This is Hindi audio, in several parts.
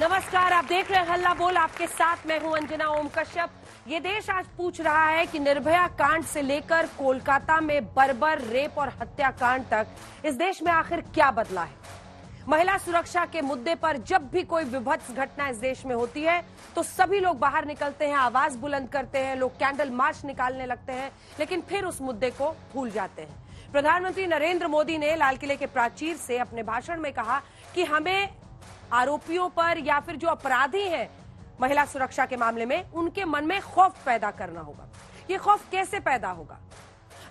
नमस्कार आप देख रहे हैं हल्ला बोल आपके साथ मैं हूं अंजना ओम कश्यप ये देश आज पूछ रहा है कि निर्भया कांड से लेकर कोलकाता में बर्बर रेप और हत्याकांड तक इस देश में आखिर क्या बदला है महिला सुरक्षा के मुद्दे पर जब भी कोई विभत्स घटना इस देश में होती है तो सभी लोग बाहर निकलते हैं आवाज बुलंद करते हैं लोग कैंडल मार्च निकालने लगते हैं लेकिन फिर उस मुद्दे को भूल जाते हैं प्रधानमंत्री नरेंद्र मोदी ने लाल किले के प्राचीर से अपने भाषण में कहा कि हमें आरोपियों पर या फिर जो अपराधी हैं महिला सुरक्षा के मामले में उनके मन में खौफ पैदा करना होगा ये खौफ कैसे पैदा होगा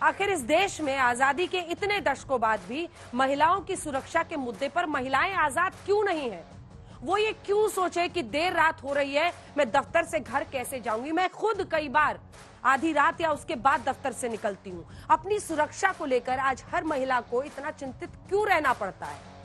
आखिर इस देश में आजादी के इतने दशकों बाद भी महिलाओं की सुरक्षा के मुद्दे पर महिलाएं आजाद क्यों नहीं है वो ये क्यों सोचे कि देर रात हो रही है मैं दफ्तर से घर कैसे जाऊंगी मैं खुद कई बार आधी रात या उसके बाद दफ्तर से निकलती हूँ अपनी सुरक्षा को लेकर आज हर महिला को इतना चिंतित क्यों रहना पड़ता है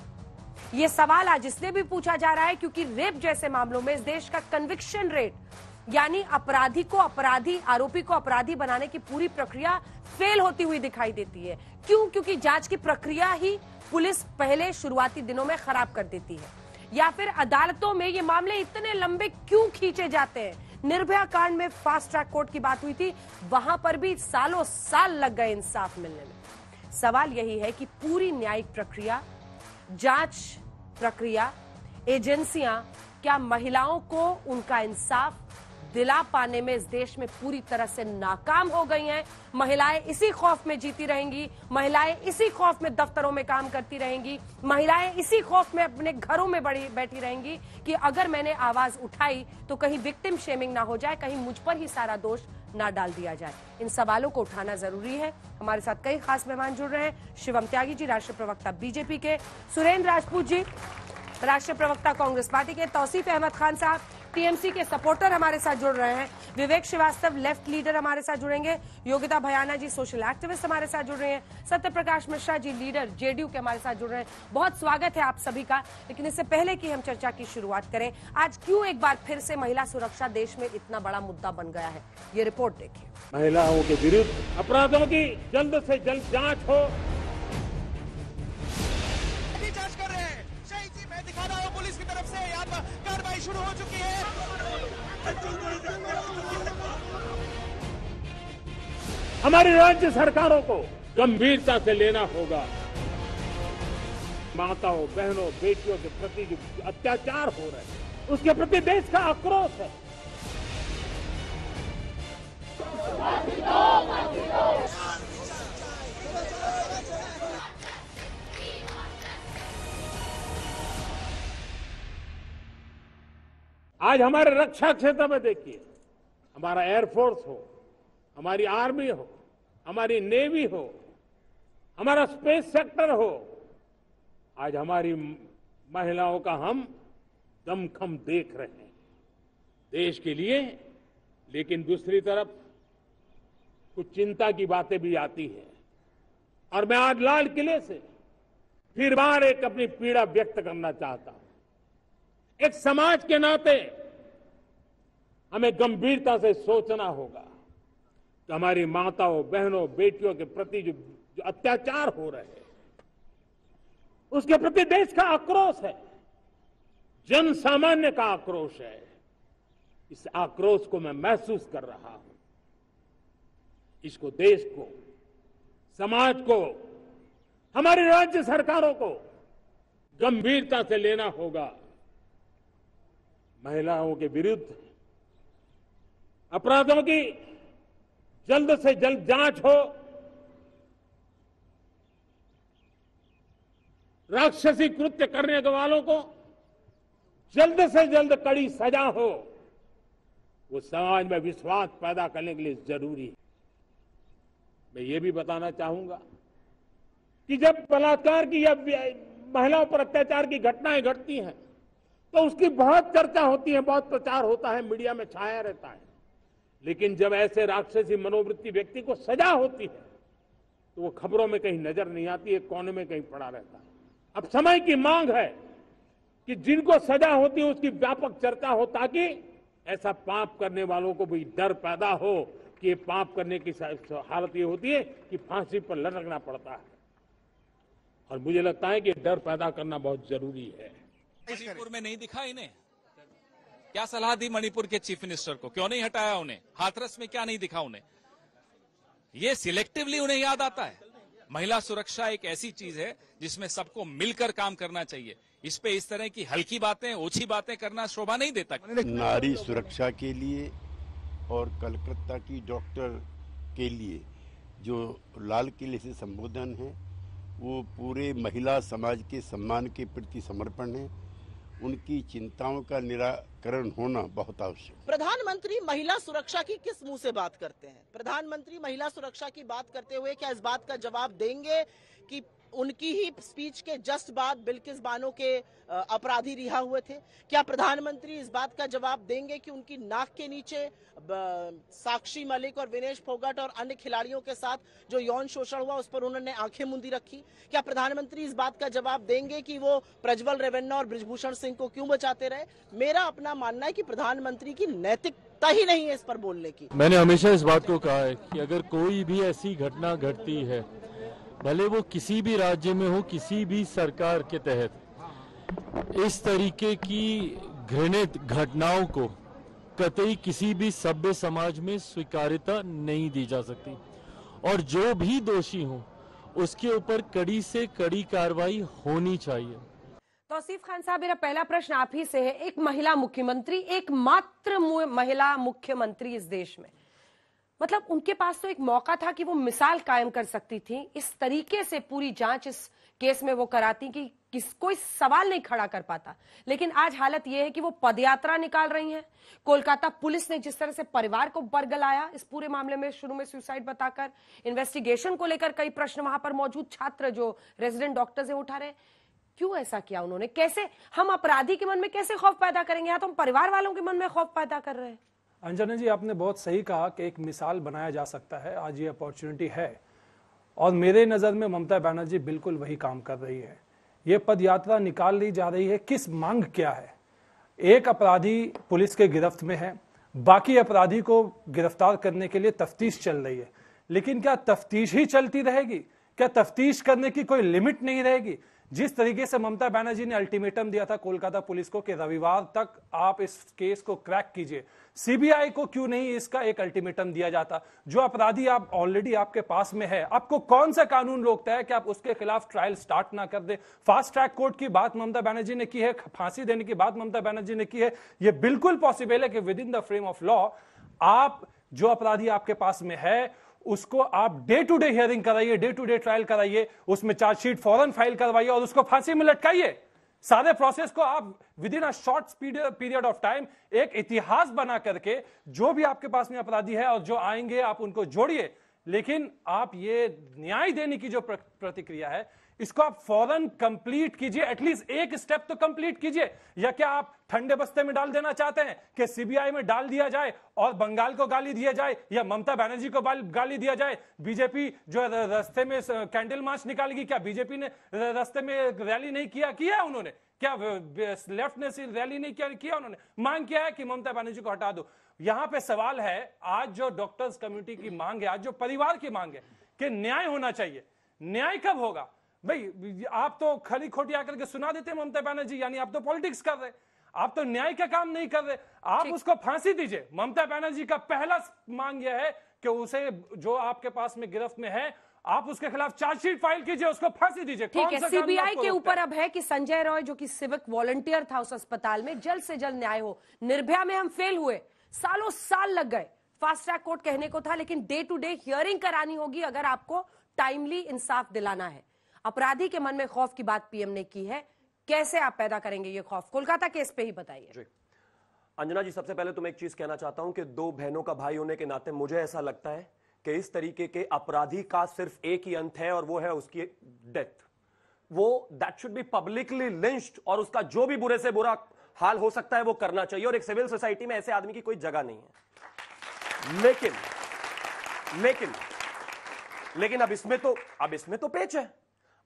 ये सवाल आज इसलिए भी पूछा जा रहा है क्योंकि रेप जैसे मामलों में इस देश का कन्विक्शन रेट यानी अपराधी को अपराधी आरोपी को अपराधी बनाने की पूरी प्रक्रिया फेल होती हुई दिखाई देती है क्यों क्योंकि जांच की प्रक्रिया ही पुलिस पहले शुरुआती दिनों में खराब कर देती है या फिर अदालतों में ये मामले इतने लंबे क्यों खींचे जाते हैं निर्भया कांड में फास्ट ट्रैक कोर्ट की बात हुई थी वहां पर भी सालों साल लग गए इंसाफ मिलने में सवाल यही है कि पूरी न्यायिक प्रक्रिया जांच प्रक्रिया एजेंसियां क्या महिलाओं को उनका इंसाफ दिला पाने में इस देश में पूरी तरह से नाकाम हो गई हैं महिलाएं इसी खौफ में जीती रहेंगी महिलाएं इसी खौफ में दफ्तरों में काम करती रहेंगी महिलाएं इसी खौफ में अपने घरों में बड़ी बैठी रहेंगी कि अगर मैंने आवाज उठाई तो कहीं विक्टिम शेमिंग ना हो जाए कहीं मुझ पर ही सारा दोष ना डाल दिया जाए इन सवालों को उठाना जरूरी है हमारे साथ कई खास मेहमान जुड़ रहे हैं शिवम त्यागी जी राष्ट्रीय प्रवक्ता बीजेपी के सुरेंद्र राजपूत जी राष्ट्रीय प्रवक्ता कांग्रेस पार्टी के तौसीफ अहमद खान साहब टीएमसी के सपोर्टर हमारे साथ जुड़ रहे हैं विवेक श्रीवास्तव लेफ्ट लीडर हमारे साथ जुड़ेंगे योगिता भयाना जी सोशल एक्टिविस्ट हमारे साथ जुड़ रहे हैं सत्य प्रकाश मिश्रा जी लीडर जेडीयू के हमारे साथ जुड़ रहे हैं बहुत स्वागत है आप सभी का लेकिन इससे पहले की हम चर्चा की शुरुआत करें आज क्यों एक बार फिर से महिला सुरक्षा देश में इतना बड़ा मुद्दा बन गया है ये रिपोर्ट देखिए महिलाओं के विरुद्ध अपराधों की जल्द ऐसी जल्द जाँच हो दिखा रहा हूँ पुलिस की तरफ से यहाँ पर कार्रवाई शुरू हो चुकी है हमारी राज्य सरकारों को गंभीरता से लेना होगा माताओं बहनों बेटियों के प्रति जो अत्याचार हो रहे हैं उसके प्रति देश का आक्रोश है आज हमारे रक्षा क्षेत्र में देखिए हमारा एयरफोर्स हो हमारी आर्मी हो हमारी नेवी हो हमारा स्पेस सेक्टर हो आज हमारी महिलाओं का हम दमखम देख रहे हैं देश के लिए लेकिन दूसरी तरफ कुछ चिंता की बातें भी आती है और मैं आज लाल किले से फिर बार एक अपनी पीड़ा व्यक्त करना चाहता हूं एक समाज के नाते हमें गंभीरता से सोचना होगा कि हमारी माताओं बहनों बेटियों के प्रति जो, जो अत्याचार हो रहे हैं उसके प्रति देश का आक्रोश है जन सामान्य का आक्रोश है इस आक्रोश को मैं महसूस कर रहा हूं इसको देश को समाज को हमारी राज्य सरकारों को गंभीरता से लेना होगा महिलाओं के विरुद्ध अपराधों की जल्द से जल्द जांच हो राक्षसी कृत्य करने वालों को जल्द से जल्द कड़ी सजा हो वो समाज में विश्वास पैदा करने के लिए जरूरी है मैं ये भी बताना चाहूंगा कि जब बलात्कार की या महिलाओं पर अत्याचार की घटनाएं घटती हैं तो उसकी बहुत चर्चा होती है बहुत प्रचार होता है मीडिया में छाया रहता है लेकिन जब ऐसे राक्षसी मनोवृत्ति व्यक्ति को सजा होती है तो वो खबरों में कहीं नजर नहीं आती एक कोने में कहीं पड़ा रहता है अब समय की मांग है कि जिनको सजा होती है उसकी व्यापक चर्चा हो ताकि ऐसा पाप करने वालों को भी डर पैदा हो कि ये पाप करने की हालत ये होती है कि फांसी पर लटकना पड़ता है और मुझे लगता है कि डर पैदा करना बहुत जरूरी है मणिपुर में नहीं दिखा इन्हें क्या सलाह दी मणिपुर के चीफ मिनिस्टर को क्यों नहीं हटाया उन्हें हाथरस में क्या नहीं दिखा उन्हें ये सिलेक्टिवली उन्हें याद आता है महिला सुरक्षा एक ऐसी चीज है जिसमें सबको मिलकर काम करना चाहिए इस पे इस तरह की हल्की बातें ओछी बातें करना शोभा नहीं देता नारी सुरक्षा के लिए और कलकत्ता की डॉक्टर के लिए जो लाल किले से संबोधन है वो पूरे महिला समाज के सम्मान के प्रति समर्पण है उनकी चिंताओं का निराकरण होना बहुत आवश्यक प्रधानमंत्री महिला सुरक्षा की किस मुंह से बात करते हैं प्रधानमंत्री महिला सुरक्षा की बात करते हुए क्या इस बात का जवाब देंगे कि उनकी ही स्पीच के जस्ट बाद बिल्किस बानो के अपराधी रिहा हुए थे क्या प्रधानमंत्री इस बात का जवाब देंगे कि उनकी नाक के नीचे साक्षी मलिक और विनेश फोगट और अन्य खिलाड़ियों के साथ जो यौन शोषण हुआ उस पर उन्होंने आंखें मुंदी रखी क्या प्रधानमंत्री इस बात का जवाब देंगे कि वो प्रज्वल रेवन्ना और ब्रिजभूषण सिंह को क्यों बचाते रहे मेरा अपना मानना है कि प्रधानमंत्री की नैतिकता ही नहीं है इस पर बोलने की मैंने हमेशा इस बात को कहा है कि अगर कोई भी ऐसी घटना घटती है भले वो किसी भी राज्य में हो किसी भी सरकार के तहत इस तरीके की घृणित घटनाओं को कतई किसी भी सभ्य समाज में स्वीकारिता नहीं दी जा सकती और जो भी दोषी हो उसके ऊपर कड़ी से कड़ी कार्रवाई होनी चाहिए तौसीफ खान साहब मेरा पहला प्रश्न आप ही से है एक महिला मुख्यमंत्री एक मात्र महिला मुख्यमंत्री इस देश में मतलब उनके पास तो एक मौका था कि वो मिसाल कायम कर सकती थी इस तरीके से पूरी जांच इस केस में वो कराती कि किस कोई सवाल नहीं खड़ा कर पाता लेकिन आज हालत यह है कि वो पदयात्रा निकाल रही हैं कोलकाता पुलिस ने जिस तरह से परिवार को बरगलाया इस पूरे मामले में शुरू में सुसाइड बताकर इन्वेस्टिगेशन को लेकर कई प्रश्न वहां पर मौजूद छात्र जो रेजिडेंट डॉक्टर्स हैं उठा रहे क्यों ऐसा किया उन्होंने कैसे हम अपराधी के मन में कैसे खौफ पैदा करेंगे या तो हम परिवार वालों के मन में खौफ पैदा कर रहे हैं अंजना जी आपने बहुत सही कहा कि एक मिसाल बनाया जा सकता है आज ये अपॉर्चुनिटी है और मेरे नज़र में ममता बनर्जी बिल्कुल वही काम कर रही है ये पद यात्रा निकाल ली जा रही है किस मांग क्या है एक अपराधी पुलिस के गिरफ्त में है बाकी अपराधी को गिरफ्तार करने के लिए तफ्तीश चल रही है लेकिन क्या तफ्तीश ही चलती रहेगी क्या तफ्तीश करने की कोई लिमिट नहीं रहेगी जिस तरीके से ममता बैनर्जी ने अल्टीमेटम दिया था कोलकाता पुलिस को कि रविवार तक आप इस केस को क्रैक कीजिए सीबीआई को क्यों नहीं इसका एक अल्टीमेटम दिया जाता जो अपराधी आप ऑलरेडी आपके पास में है आपको कौन सा कानून रोकता है कि आप उसके खिलाफ ट्रायल स्टार्ट ना कर दे फास्ट ट्रैक कोर्ट की बात ममता बैनर्जी ने की है फांसी देने की बात ममता बैनर्जी ने की है यह बिल्कुल पॉसिबल है कि within the frame of law आप जो अपराधी आपके पास में है उसको आप डे टू डे हियरिंग कराइए डे टू डे ट्रायल कराइए उसमें चार्जशीट फॉरन फाइल करवाइए और उसको फांसी में लटकाइए सारे प्रोसेस को आप within a short period of time एक इतिहास बना करके जो भी आपके पास में अपराधी है और जो आएंगे आप उनको जोड़िए लेकिन आप ये न्याय देने की जो प्रतिक्रिया है इसको आप फौरन कंप्लीट कीजिए एटलीस्ट एक स्टेप तो कंप्लीट कीजिए या क्या आप ठंडे बस्ते में डाल देना चाहते हैं कि सीबीआई में डाल दिया जाए और बंगाल को गाली दिया जाए या ममता बनर्जी को गाली दिया जाए बीजेपी जो रस्ते में कैंडल मार्च निकालेगी क्या बीजेपी ने रस्ते में रैली नहीं किया किया उन्होंने क्या लेफ्ट ने रैली नहीं किया किया उन्होंने मांग किया है कि ममता बनर्जी को हटा दो यहां पे सवाल है आज जो डॉक्टर्स कम्युनिटी की मांग है आज जो परिवार की मांग है कि न्याय होना चाहिए न्याय कब होगा भाई आप तो खरी खोटी आकर के सुना देते ममता बनर्जी यानी आप तो पॉलिटिक्स कर रहे आप तो न्याय का काम नहीं कर रहे आप उसको फांसी दीजिए ममता बनर्जी का पहला मांग यह है कि उसे जो आपके पास में गिरफ्त में है आप उसके खिलाफ चार्जशीट फाइल कीजिए उसको फांसी दीजिए ठीक है सीबीआई के ऊपर अब है कि संजय रॉय जो कि सिविक वॉलंटियर था उस अस्पताल में जल्द से जल्द न्याय हो निर्भया में हम फेल हुए सालों साल लग गए फास्ट ट्रैक कोर्ट कहने को था लेकिन डे टू डे हियरिंग करानी होगी अगर आपको टाइमली इंसाफ दिलाना है अपराधी के मन में खौफ की बात पीएम ने की है कैसे आप पैदा करेंगे ये खौफ कोलकाता केस पे ही बताइए अंजना जी सबसे पहले तो मैं एक चीज कहना चाहता हूं कि दो बहनों का भाई होने के नाते मुझे ऐसा लगता है कि इस तरीके के अपराधी का सिर्फ एक ही अंत है और वो है उसकी डेथ वो that should be publicly lynched और उसका जो भी बुरे से बुरा हाल हो सकता है वो करना चाहिए और एक सिविल सोसाइटी में ऐसे आदमी की कोई जगह नहीं है लेकिन लेकिन लेकिन अब इसमें तो अब इसमें तो पेच है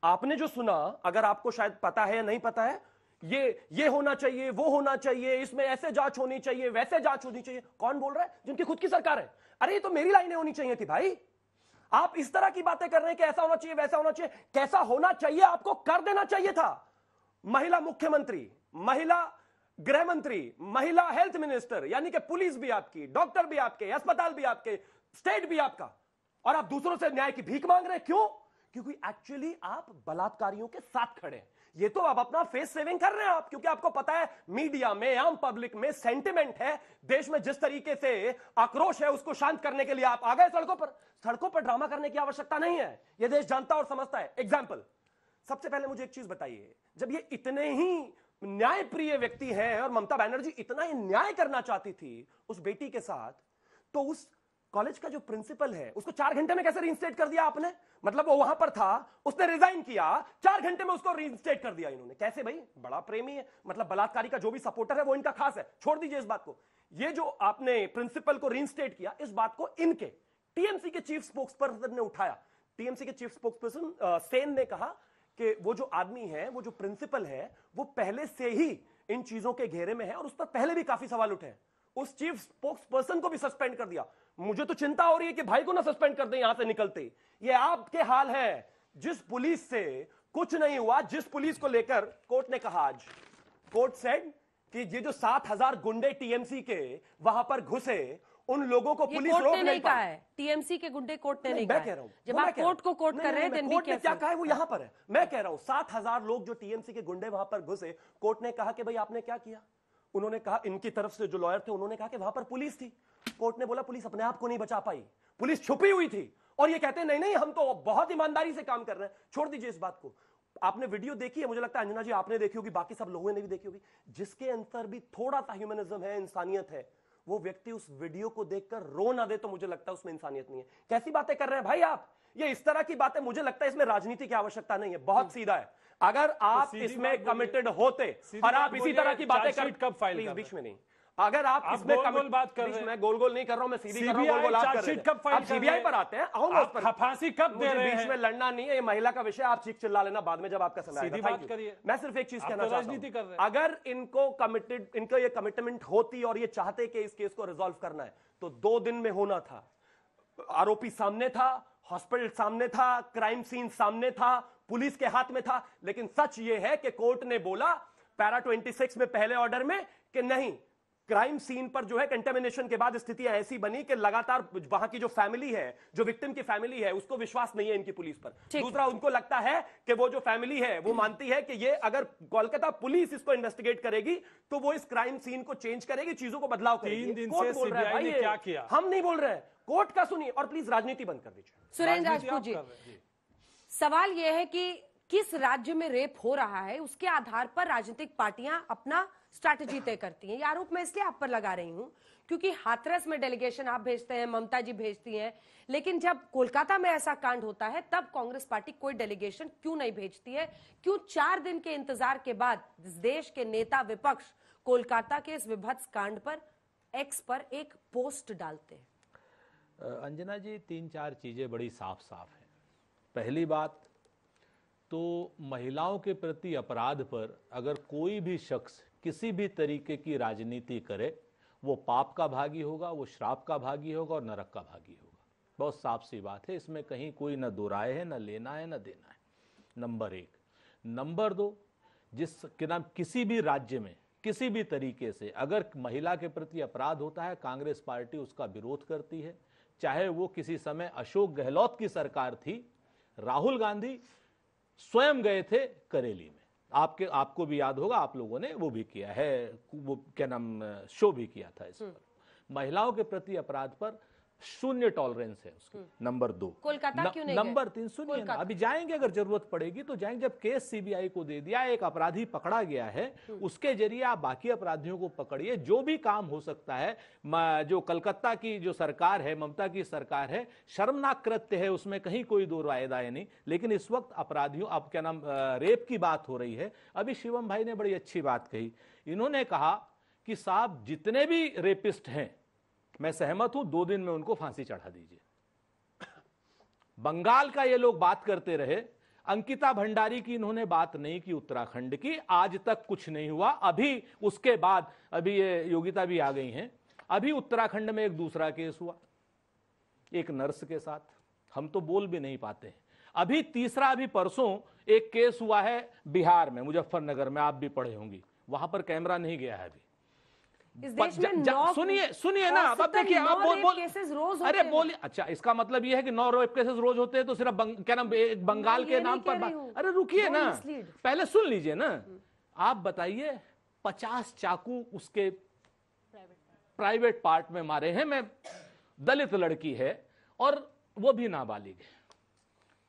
आपने जो सुना अगर आपको शायद पता है या नहीं पता है ये ये होना चाहिए वो होना चाहिए इसमें ऐसे जांच होनी चाहिए वैसे जांच होनी चाहिए कौन बोल रहा है जिनकी खुद की सरकार है अरे ये तो मेरी लाइनें होनी चाहिए थी भाई आप इस तरह की बातें कर रहे हैं कि ऐसा होना चाहिए वैसा होना चाहिए कैसा होना चाहिए आपको कर देना चाहिए था महिला मुख्यमंत्री महिला गृह मंत्री महिला हेल्थ मिनिस्टर यानी कि पुलिस भी आपकी डॉक्टर भी आपके अस्पताल भी आपके स्टेट भी आपका और आप दूसरों से न्याय की भीख मांग रहे हैं क्यों क्योंकि एक्चुअली आप बलात्कारियों के साथ खड़े हैं ये तो आप अपना फेस सेविंग कर रहे हैं आप क्योंकि आपको पता है मीडिया में आम पब्लिक में सेंटिमेंट है देश में जिस तरीके से आक्रोश है उसको शांत करने के लिए आप आ गए सड़कों पर सड़कों पर ड्रामा करने की आवश्यकता नहीं है यह देश जानता और समझता है एग्जाम्पल सबसे पहले मुझे एक चीज बताइए जब ये इतने ही न्यायप्रिय व्यक्ति हैं और ममता बैनर्जी इतना ही न्याय करना चाहती थी उस बेटी के साथ तो उस कॉलेज का जो प्रिंसिपल है उसको चार घंटे में कैसे रीइंस्टेट कर दिया आपने मतलब वो वहां पर था उसने रिजाइन किया चार घंटे में उसको रीइंस्टेट कर दिया इन्होंने कैसे भाई बड़ा प्रेमी है मतलब बलात्कारी का जो भी सपोर्टर है वो इनका खास है छोड़ दीजिए इस बात को ये जो आपने प्रिंसिपल को रीइंस्टेट किया इस बात को इनके टीएमसी के चीफ स्पोक्सपर्सन ने उठाया टीएमसी के चीफ स्पोक्सपर्सन सेन ने कहा कि वो जो आदमी है वो जो प्रिंसिपल है वो पहले से ही इन चीजों के घेरे में है और उस पर पहले भी काफी सवाल उठे हैं उस चीफ स्पोक्स पर्सन को भी सस्पेंड कर दिया मुझे तो चिंता हो रही है कि भाई को ना सस्पेंड कर दे यहां से निकलते ये आपके हाल है जिस पुलिस से कुछ नहीं हुआ जिस पुलिस को लेकर कोर्ट ने कहा आज कोर्ट सेड कि ये जो सात हजार गुंडे टीएमसी के वहां पर घुसे उन लोगों को पुलिस रोक नहीं कहा है टीएमसी के गुंडे कोर्ट ने नहीं, कहा रहा जब आप कोर्ट को कोर्ट कर रहे हैं कोर्ट ने क्या कहा है वो यहां हाँ। पर है मैं कह रहा हूं सात हजार लोग जो टीएमसी के गुंडे वहां पर घुसे कोर्ट ने कहा कि भाई आपने क्या किया उन्होंने कहा इनकी तरफ से जो लॉयर थे उन्होंने कहा कि वहां पर पुलिस थी कोर्ट ने बोला पुलिस अपने आप को नहीं बचा पाई पुलिस छुपी हुई थी और ये कहते हैं नहीं नहीं हम तो बहुत ईमानदारी से काम कर रहे हैं छोड़ दीजिए इस बात को आपने वीडियो देखी है मुझे लगता है अंजना जी आपने देखी होगी बाकी सब लोगों ने भी देखी होगी जिसके अंदर भी थोड़ा सा ह्यूमनिज्म है इंसानियत है वो व्यक्ति उस वीडियो को देखकर रो ना दे तो मुझे लगता है उसमें इंसानियत नहीं है कैसी बातें कर रहे हैं भाई आप ये इस तरह की बातें मुझे लगता है इसमें राजनीति की आवश्यकता नहीं है बहुत सीधा है अगर तो आप इसमें कमिटेड होते और आप इसी तरह की बातें कब फाइल बीच में नहीं अगर आप, आप इसमें गोल, गोल बात कर रहे हैं मैं गोल गोल नहीं कर रहा हूं मैं सीधी कर गोल आप कर रहे हैं आप सीबीआई पर आते हैं आऊंगा आप पर फांसी कब दे रहे हैं बीच में लड़ना नहीं है ये महिला का विषय आप चीख चिल्ला लेना बाद में जब आपका समय आएगा बात करिए मैं सिर्फ एक चीज कहना तो चाहता हूं अगर इनको कमिटेड इनका ये कमिटमेंट होती और ये चाहते कि इस केस को रिजोल्व करना है तो दो दिन में होना था आरोपी सामने था हॉस्पिटल सामने था क्राइम सीन सामने था पुलिस के हाथ में था लेकिन सच यह है कि कोर्ट ने बोला पैरा 26 में पहले ऑर्डर में कि नहीं क्राइम सीन पर जो है कंटेमिनेशन के बाद स्थितियां ऐसी बनी कि लगातार वहां की जो फैमिली है जो विक्टिम की फैमिली है उसको विश्वास नहीं है इनकी पुलिस पर दूसरा उनको लगता है कि वो जो फैमिली है वो मानती है कि ये अगर कोलकाता पुलिस इसको इन्वेस्टिगेट करेगी तो वो इस क्राइम सीन को चेंज करेगी चीजों को बदलाव करेगी दिन बोल रहा है क्या किया हम नहीं बोल रहे हैं कोर्ट का सुनिए और प्लीज राजनीति बंद कर दीजिए सुरेंद्र राजपूत जी सवाल यह है कि किस राज्य में रेप हो रहा है उसके आधार पर राजनीतिक पार्टियां अपना स्ट्रैटेजी तय करती हैं ये आरोप मैं इसलिए आप पर लगा रही हूं क्योंकि हाथरस में डेलीगेशन आप भेजते हैं ममता जी भेजती हैं लेकिन जब कोलकाता में ऐसा कांड होता है तब कांग्रेस पार्टी कोई डेलीगेशन क्यों नहीं भेजती है क्यों चार दिन के इंतजार के बाद देश के नेता विपक्ष कोलकाता के इस विभत्स कांड पर एक्स पर एक पोस्ट डालते हैं अंजना जी तीन चार चीजें बड़ी साफ साफ है पहली बात तो महिलाओं के प्रति अपराध पर अगर कोई भी शख्स किसी भी तरीके की राजनीति करे वो पाप का भागी होगा वो श्राप का भागी होगा और नरक का भागी होगा बहुत साफ सी बात है इसमें कहीं कोई ना दोराए है ना लेना है ना देना है नंबर एक नंबर दो जिस के नाम किसी भी राज्य में किसी भी तरीके से अगर महिला के प्रति अपराध होता है कांग्रेस पार्टी उसका विरोध करती है चाहे वो किसी समय अशोक गहलोत की सरकार थी राहुल गांधी स्वयं गए थे करेली में आपके आपको भी याद होगा आप लोगों ने वो भी किया है वो क्या नाम शो भी किया था इस पर हम्म। महिलाओं के प्रति अपराध पर शून्य टॉलरेंस है उसकी हम्म। नंबर दो कोलकाता क्यों नहीं नंबर तीन सुनिए अभी जाएंगे अगर जरूरत पड़ेगी तो जाएंगे जब केस सीबीआई को दे दिया एक अपराधी पकड़ा गया है हम्म। उसके जरिए आप बाकी अपराधियों को पकड़िए जो भी काम हो सकता है जो कलकत्ता की जो सरकार है ममता की सरकार है शर्मनाक कृत्य है उसमें कहीं कोई दो रायदाय नहीं लेकिन इस वक्त अपराधियों अब क्या नाम रेप की बात हो रही है अभी शिवम भाई ने बड़ी अच्छी बात कही इन्होंने कहा कि साहब जितने भी रेपिस्ट हैं मैं सहमत हूं दो दिन में उनको फांसी चढ़ा दीजिए बंगाल का ये लोग बात करते रहे अंकिता भंडारी की इन्होंने बात नहीं की उत्तराखंड की आज तक कुछ नहीं हुआ अभी उसके बाद अभी ये योगिता भी आ गई हैं अभी उत्तराखंड में एक दूसरा केस हुआ एक नर्स के साथ हम तो बोल भी नहीं पाते हैं अभी तीसरा अभी परसों एक केस हुआ है बिहार में मुजफ्फरनगर में आप भी पढ़े होंगी वहां पर कैमरा नहीं गया है अभी इस देश में सुनिए सुनिए ना अब देखिए आप बोल बोल केसेस रोज अरे बोल अच्छा इसका मतलब ये है कि नौ रेप केसेस रोज होते हैं तो सिर्फ क्या नाम बंगाल के नाम पर अरे रुकिए ना पहले सुन लीजिए ना हम्म। आप बताइए पचास चाकू उसके प्राइवेट पार्ट में मारे हैं मैं दलित लड़की है और वो भी नाबालिग है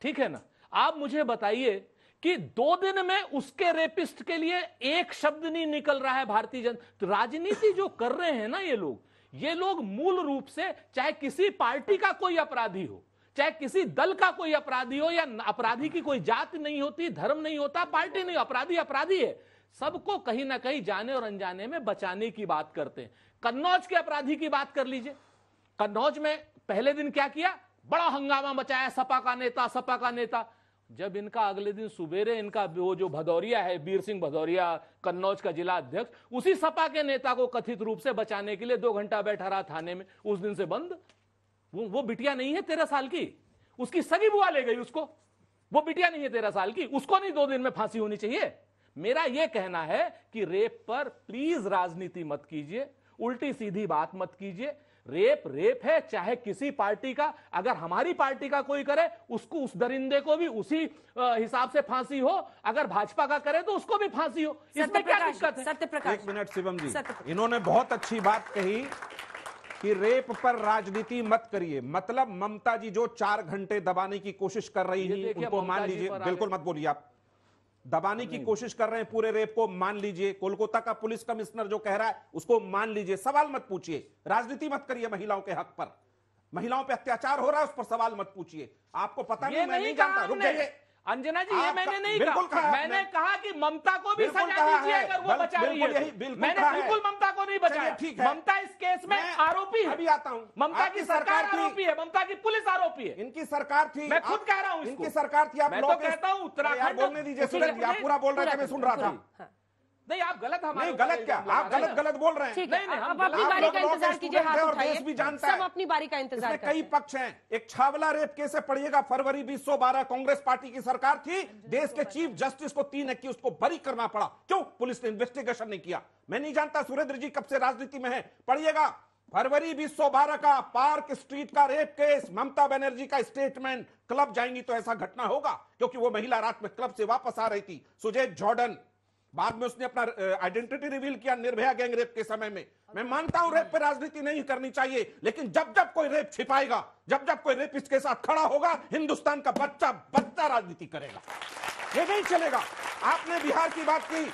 ठीक है ना आप मुझे बताइए कि दो दिन में उसके रेपिस्ट के लिए एक शब्द नहीं निकल रहा है भारतीय जनता तो राजनीति जो कर रहे हैं ना ये लोग ये लोग मूल रूप से चाहे किसी पार्टी का कोई अपराधी हो चाहे किसी दल का कोई अपराधी हो या अपराधी की कोई जात नहीं होती धर्म नहीं होता पार्टी नहीं अपराधी अपराधी है सबको कहीं ना कहीं जाने और अनजाने में बचाने की बात करते हैं कन्नौज के अपराधी की बात कर लीजिए कन्नौज में पहले दिन क्या किया बड़ा हंगामा मचाया सपा का नेता सपा का नेता जब इनका अगले दिन सुबेरे इनका वो जो भदौरिया है वीर सिंह भदौरिया कन्नौज का जिला अध्यक्ष उसी सपा के नेता को कथित रूप से बचाने के लिए दो घंटा बैठा रहा थाने में उस दिन से बंद वो वो बिटिया नहीं है तेरह साल की उसकी सगी बुआ ले गई उसको वो बिटिया नहीं है तेरह साल की उसको नहीं दो दिन में फांसी होनी चाहिए मेरा यह कहना है कि रेप पर प्लीज राजनीति मत कीजिए उल्टी सीधी बात मत कीजिए रेप रेप है चाहे किसी पार्टी का अगर हमारी पार्टी का कोई करे उसको उस दरिंदे को भी उसी हिसाब से फांसी हो अगर भाजपा का करे तो उसको भी फांसी हो इसमें क्या दिक्कत है सत्य प्रकाश एक मिनट शिवम जी इन्होंने बहुत अच्छी बात कही कि रेप पर राजनीति मत करिए मतलब ममता जी जो चार घंटे दबाने की कोशिश कर रही है उनको मान लीजिए बिल्कुल मत बोलिए आप दबाने की कोशिश कर रहे हैं पूरे रेप को मान लीजिए कोलकाता का पुलिस कमिश्नर जो कह रहा है उसको मान लीजिए सवाल मत पूछिए राजनीति मत करिए महिलाओं के हक पर महिलाओं पे अत्याचार हो रहा है उस पर सवाल मत पूछिए आपको पता नहीं मैं नहीं जानता रुक जाइए अंजना जी ये मैंने नहीं कहा मैंने कहा कि ममता को भी सजा दीजिए अगर वो बचा रही है मैंने बिल्कुल ममता को नहीं बचाया ठीक है ममता इस केस में आरोपी है अभी आता हूँ ममता की सरकार आरोपी है ममता की पुलिस आरोपी है इनकी सरकार थी मैं खुद कह रहा हूँ इनकी सरकार थी आप तो कहता हूँ उत्तराखंड बोलने दीजिए पूरा बोल रहे थे मैं सुन रहा था नहीं आप गलत हमारे गलत क्या आप गलत गलत बोल रहे हैं नहीं नहीं अपनी बारी का इंतजार कीजिए और देश भी जानता है अपनी बारी का इंतजार कई पक्ष हैं एक छावला रेप केस पढ़िएगा फरवरी कांग्रेस पार्टी की सरकार थी हाँ, देश के हाँ, चीफ हाँ। जस्टिस को तीन बरी करना पड़ा क्यों पुलिस ने इन्वेस्टिगेशन नहीं किया मैं नहीं जानता सुरेंद्र जी कब से राजनीति में है पढ़िएगा फरवरी बारह का पार्क स्ट्रीट का रेप केस ममता बनर्जी का स्टेटमेंट क्लब जाएंगी तो ऐसा घटना होगा क्योंकि वो महिला रात में क्लब से वापस आ रही थी सुजय जॉर्डन बाद में उसने अपना आइडेंटिटी रिवील किया निर्भया गैंग रेप के समय में मैं मानता हूं रेप पर राजनीति नहीं करनी चाहिए लेकिन जब जब कोई रेप छिपाएगा जब जब कोई रेप इसके साथ खड़ा होगा हिंदुस्तान का बच्चा बच्चा राजनीति करेगा ये नहीं चलेगा आपने बिहार की बात की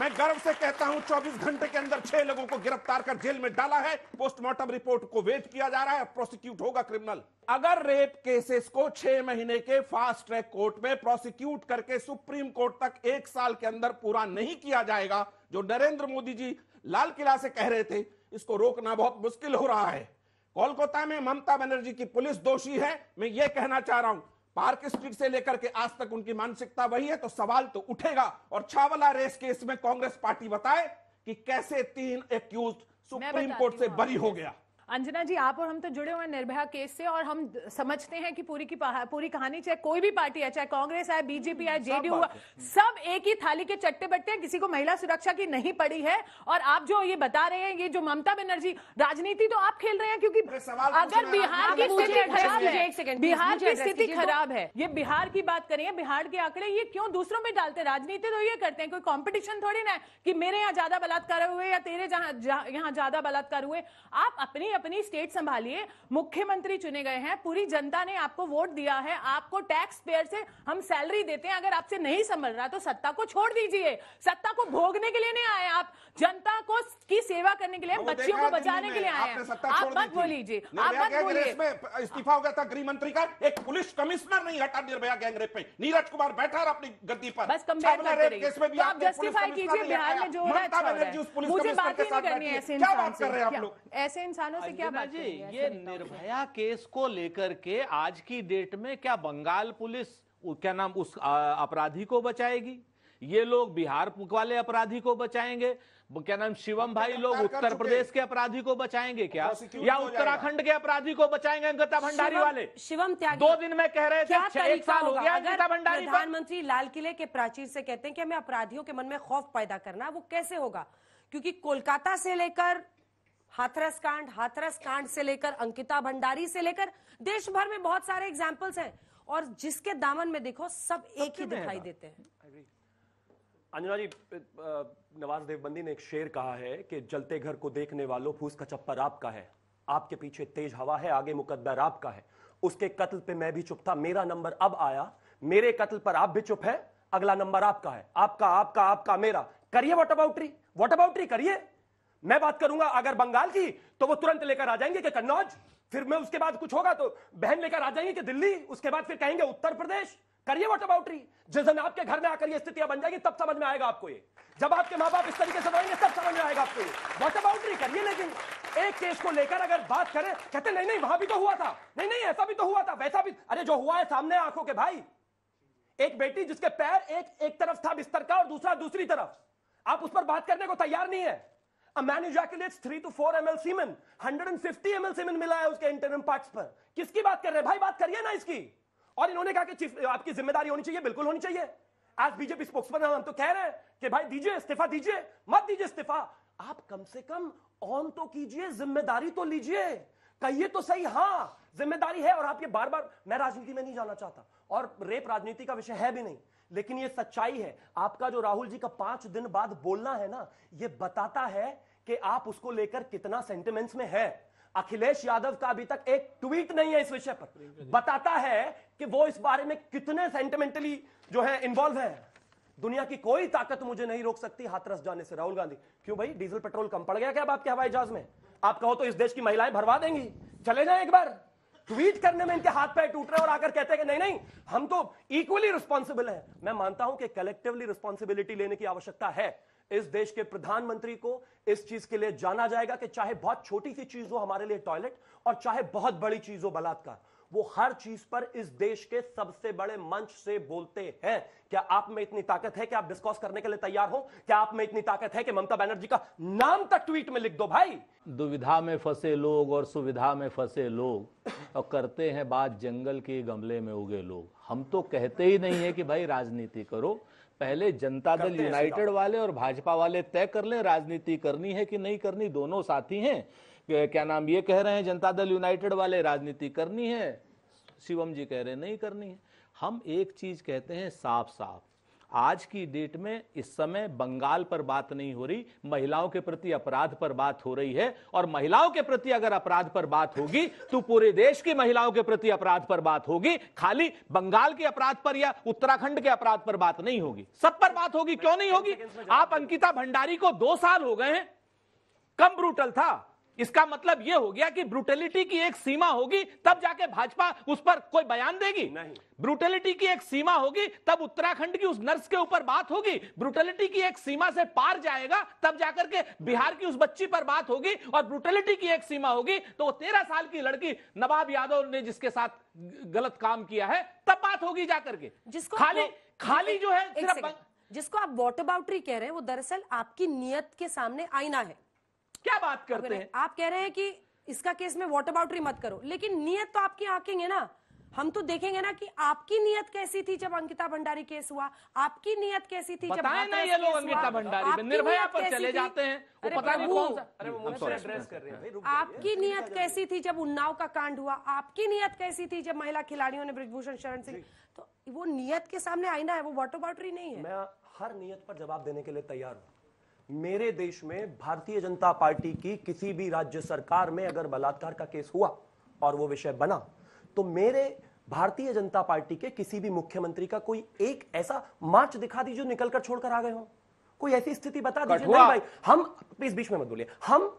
मैं गर्व से कहता हूं 24 घंटे के अंदर छह लोगों को गिरफ्तार कर जेल में डाला है पोस्टमार्टम रिपोर्ट को वेट किया जा रहा है प्रोसिक्यूट होगा क्रिमिनल अगर रेप केसेस को छह महीने के फास्ट ट्रैक कोर्ट में प्रोसिक्यूट करके सुप्रीम कोर्ट तक एक साल के अंदर पूरा नहीं किया जाएगा जो नरेंद्र मोदी जी लाल किला से कह रहे थे इसको रोकना बहुत मुश्किल हो रहा है कोलकाता में ममता बनर्जी की पुलिस दोषी है मैं ये कहना चाह रहा हूं पार्क स्ट्रीट से लेकर के आज तक उनकी मानसिकता वही है तो सवाल तो उठेगा और छावला रेस केस में कांग्रेस पार्टी बताए कि कैसे तीन एक्यूज सुप्रीम कोर्ट से बरी हो गया अंजना जी आप और हम तो जुड़े हुए हैं निर्भया केस से और हम समझते हैं कि पूरी की पूरी कहानी चाहे कोई भी पार्टी है चाहे कांग्रेस आए बीजेपी आए हम्म, जेडीयू हम्म। सब एक ही थाली के चट्टे बट्टे हैं किसी को महिला सुरक्षा की नहीं पड़ी है और आप जो ये बता रहे हैं ये जो ममता बनर्जी राजनीति तो आप खेल रहे हैं क्योंकि अगर बिहार की स्थिति खराब है बिहार की स्थिति खराब है ये बिहार की बात करें बिहार के आंकड़े ये क्यों दूसरों में डालते हैं राजनीति तो ये करते हैं कोई कॉम्पिटिशन थोड़ी ना है कि मेरे यहाँ ज्यादा बलात्कार हुए या तेरे यहाँ ज्यादा बलात्कार हुए आप अपनी अपनी स्टेट संभालिए मुख्यमंत्री चुने गए हैं पूरी जनता ने आपको वोट दिया है आपको टैक्स पेयर से हम सैलरी देते हैं अगर आपसे नहीं संभल रहा तो सत्ता को छोड़ दीजिए सत्ता को भोगने के लिए नहीं आए आप जनता को की सेवा करने के लिए बच्चियों को बचाने के लिए आए आप मत बोलिए आप मत बोलिए इस्तीफा हो गया था गृह मंत्री का एक पुलिस कमिश्नर नहीं हटा निर्भया गैंगरेप में नीरज कुमार बैठा रहा अपनी गद्दी पर बस कंपेयर तो आप जस्टिफाई कीजिए बिहार में जो है अच्छा मुझे बात ही नहीं करनी है ऐसे इंसान से ऐसे इंसानों से क्या बात जी ये निर्भया केस को लेकर के आज की डेट में क्या बंगाल पुलिस क्या नाम उस अपराधी को बचाएगी ये लोग बिहार वाले अपराधी को बचाएंगे क्या नाम शिवम भाई लोग उत्तर प्रदेश के अपराधी को बचाएंगे क्या या उत्तराखंड के अपराधी को बचाएंगे अंकिता भंडारी वाले शिवम त्यागी दो दिन में कह रहे थे एक साल हो गया अंकिता भंडारी प्रधानमंत्री लाल किले के प्राचीर से कहते हैं कि हमें अपराधियों के मन में खौफ पैदा करना वो कैसे होगा क्योंकि कोलकाता से लेकर हाथरस कांड हाथरस कांड से लेकर अंकिता भंडारी से लेकर देश भर में बहुत सारे एग्जाम्पल्स हैं और जिसके दामन में देखो सब एक ही दिखाई देते हैं अंजना जी नवाज देवबंदी ने एक शेर कहा है कि जलते घर को देखने वालों फूस का चप्पर आपका है आपके पीछे तेज हवा है आगे मुकद्दर आपका है उसके कत्ल पे मैं भी चुप था मेरा नंबर अब आया मेरे कत्ल पर आप भी चुप है अगला नंबर आपका है आपका आपका आपका मेरा करिए वॉट अबाउट्री वॉट अबाउट्री करिए मैं बात करूंगा अगर बंगाल की तो वो तुरंत लेकर आ जाएंगे कि कन्नौज फिर मैं उसके बाद कुछ होगा तो बहन लेकर आ जाएंगे कि दिल्ली उसके बाद फिर कहेंगे उत्तर प्रदेश करिए वॉट अबाउटरी जिस दिन आपके घर में आकर ये स्थितियां बन जाएगी तब समझ में आएगा आपको ये जब आपके माँ बाप इस तरीके से बढ़ेंगे तब समझ में आएगा आपको ये वॉट अबाउटरी करिए लेकिन एक केस को लेकर अगर बात करें कहते नहीं नहीं वहां भी तो हुआ था नहीं नहीं ऐसा भी तो हुआ था वैसा भी अरे जो हुआ है सामने आंखों के भाई एक बेटी जिसके पैर एक एक तरफ था बिस्तर का और दूसरा दूसरी तरफ आप उस पर बात करने को तैयार नहीं है A man ejaculates three to four ml semen. 150 ml semen मिला है उसके interim parts पर किसकी बात कर रहे हैं भाई बात करिए ना इसकी और इन्होंने कहा कि चीफ आपकी जिम्मेदारी होनी चाहिए बिल्कुल होनी चाहिए आज बीजेपी स्पोक्समैन हम तो कह रहे हैं कि भाई दीजिए इस्तीफा दीजिए मत दीजिए इस्तीफा आप कम से कम ऑन तो कीजिए जिम्मेदारी तो लीजिए कहिए तो सही हाँ जिम्मेदारी है और आप ये बार बार मैं राजनीति में नहीं जाना चाहता और रेप राजनीति का विषय है भी नहीं लेकिन ये सच्चाई है आपका जो राहुल जी का पांच दिन बाद बोलना है ना ये बताता है कि आप उसको लेकर कितना सेंटिमेंट्स में है अखिलेश यादव का अभी तक एक ट्वीट नहीं है इस विषय पर बताता है कि वो इस बारे में कितने सेंटिमेंटली जो है इन्वॉल्व है दुनिया की कोई ताकत मुझे नहीं रोक सकती हाथरस जाने से राहुल गांधी क्यों भाई डीजल पेट्रोल कम पड़ गया क्या आपके हवाई जहाज में आप कहो तो इस देश की महिलाएं भरवा देंगी चले जाए एक बार ट्वीट करने में इनके हाथ पैर टूट रहे और आकर कहते हैं कि नहीं नहीं हम तो इक्वली रिस्पॉन्सिबल हैं मैं मानता हूं कि कलेक्टिवली रिस्पॉन्सिबिलिटी लेने की आवश्यकता है इस देश के प्रधानमंत्री को इस चीज के लिए जाना जाएगा कि चाहे बहुत छोटी सी चीज हो हमारे लिए टॉयलेट और चाहे बहुत बड़ी चीज हो बलात्कार वो हर चीज पर इस देश के सबसे बड़े मंच से बोलते हैं क्या आप में इतनी ताकत है कि आप डिस्कॉस करने के लिए तैयार हो क्या आप में इतनी ताकत है कि ममता बनर्जी का नाम तक ट्वीट में लिख दो भाई दुविधा में फंसे लोग और सुविधा में फंसे लोग और करते हैं बात जंगल के गमले में उगे लोग हम तो कहते ही नहीं है कि भाई राजनीति करो पहले जनता दल यूनाइटेड वाले और भाजपा वाले तय कर ले राजनीति करनी है कि नहीं करनी दोनों साथी हैं क्या नाम ये कह रहे हैं जनता दल यूनाइटेड वाले राजनीति करनी है शिवम जी कह रहे हैं नहीं करनी है हम एक चीज कहते हैं साफ साफ आज की डेट में इस समय बंगाल पर बात नहीं हो रही महिलाओं के प्रति अपराध पर बात हो रही है और महिलाओं के प्रति अगर अपराध पर बात होगी तो पूरे देश की महिलाओं के प्रति अपराध पर बात होगी खाली बंगाल के अपराध पर या उत्तराखंड के अपराध पर बात नहीं होगी सब पर बात होगी क्यों नहीं होगी आप अंकिता भंडारी को दो साल हो गए हैं कम ब्रूटल था इसका मतलब यह हो गया कि ब्रुटेलिटी की एक सीमा होगी तब जाके भाजपा उस पर कोई बयान देगी नहीं ब्रुटेलिटी की एक सीमा होगी तब उत्तराखंड की उस नर्स के ऊपर बात होगी ब्रुटेलिटी की एक सीमा से पार जाएगा तब जाकर के बिहार की उस बच्ची पर बात होगी और ब्रुटेलिटी की एक सीमा होगी तो वो तेरह साल की लड़की नवाब यादव ने जिसके साथ गलत काम किया है तब बात होगी जाकर के जिसको खाली खाली जो है सिर्फ जिसको आप वॉटर अबाउटरी कह रहे हैं वो दरअसल आपकी नियत के सामने आईना है क्या बात करते हैं आप कह रहे हैं कि इसका केस में वॉट अबाउटरी मत करो लेकिन नियत तो आपकी आंखेंगे ना हम तो देखेंगे ना कि आपकी नियत कैसी थी जब अंकिता भंडारी केस हुआ आपकी नियत कैसी थी जब ना ये लोग अंकिता भंडारी निर्भया पर चले जाते हैं वो पता नहीं कौन सा अरे वो मुझसे एड्रेस कर रहे हैं आपकी नियत कैसी थी जब उन्नाव का कांड हुआ आपकी नियत कैसी थी जब महिला खिलाड़ियों ने ब्रिजभूषण शरण सिंह तो वो नियत के सामने आईना है वो वॉटर बाउटरी नहीं है मैं हर नियत पर जवाब देने के लिए तैयार हूँ मेरे देश में भारतीय जनता पार्टी की किसी भी राज्य सरकार में अगर बलात्कार का केस हुआ और वो विषय बना तो मेरे भारतीय जनता पार्टी के किसी भी मुख्यमंत्री का कोई एक ऐसा मार्च दिखा दीजिए जो निकलकर छोड़कर आ गए हो कोई ऐसी स्थिति बता दीजिए नहीं भाई हम इस बीच में मत बोलिए हम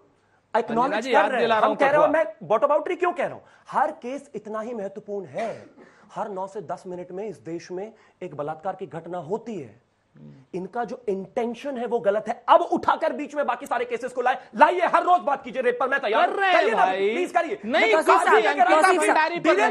एक्नॉलेज कर रहे हैं हम कह रहे हो मैं बॉटम क्यों कह रहा हूं हर केस इतना ही महत्वपूर्ण है हर नौ से दस मिनट में इस देश में एक बलात्कार की घटना होती है इनका जो इंटेंशन है वो गलत है अब उठाकर बीच में बाकी सारे केसेस को लाए लाइए हर रोज बात कीजिए रेप पर मैं तैयार प्लीज करिए नहीं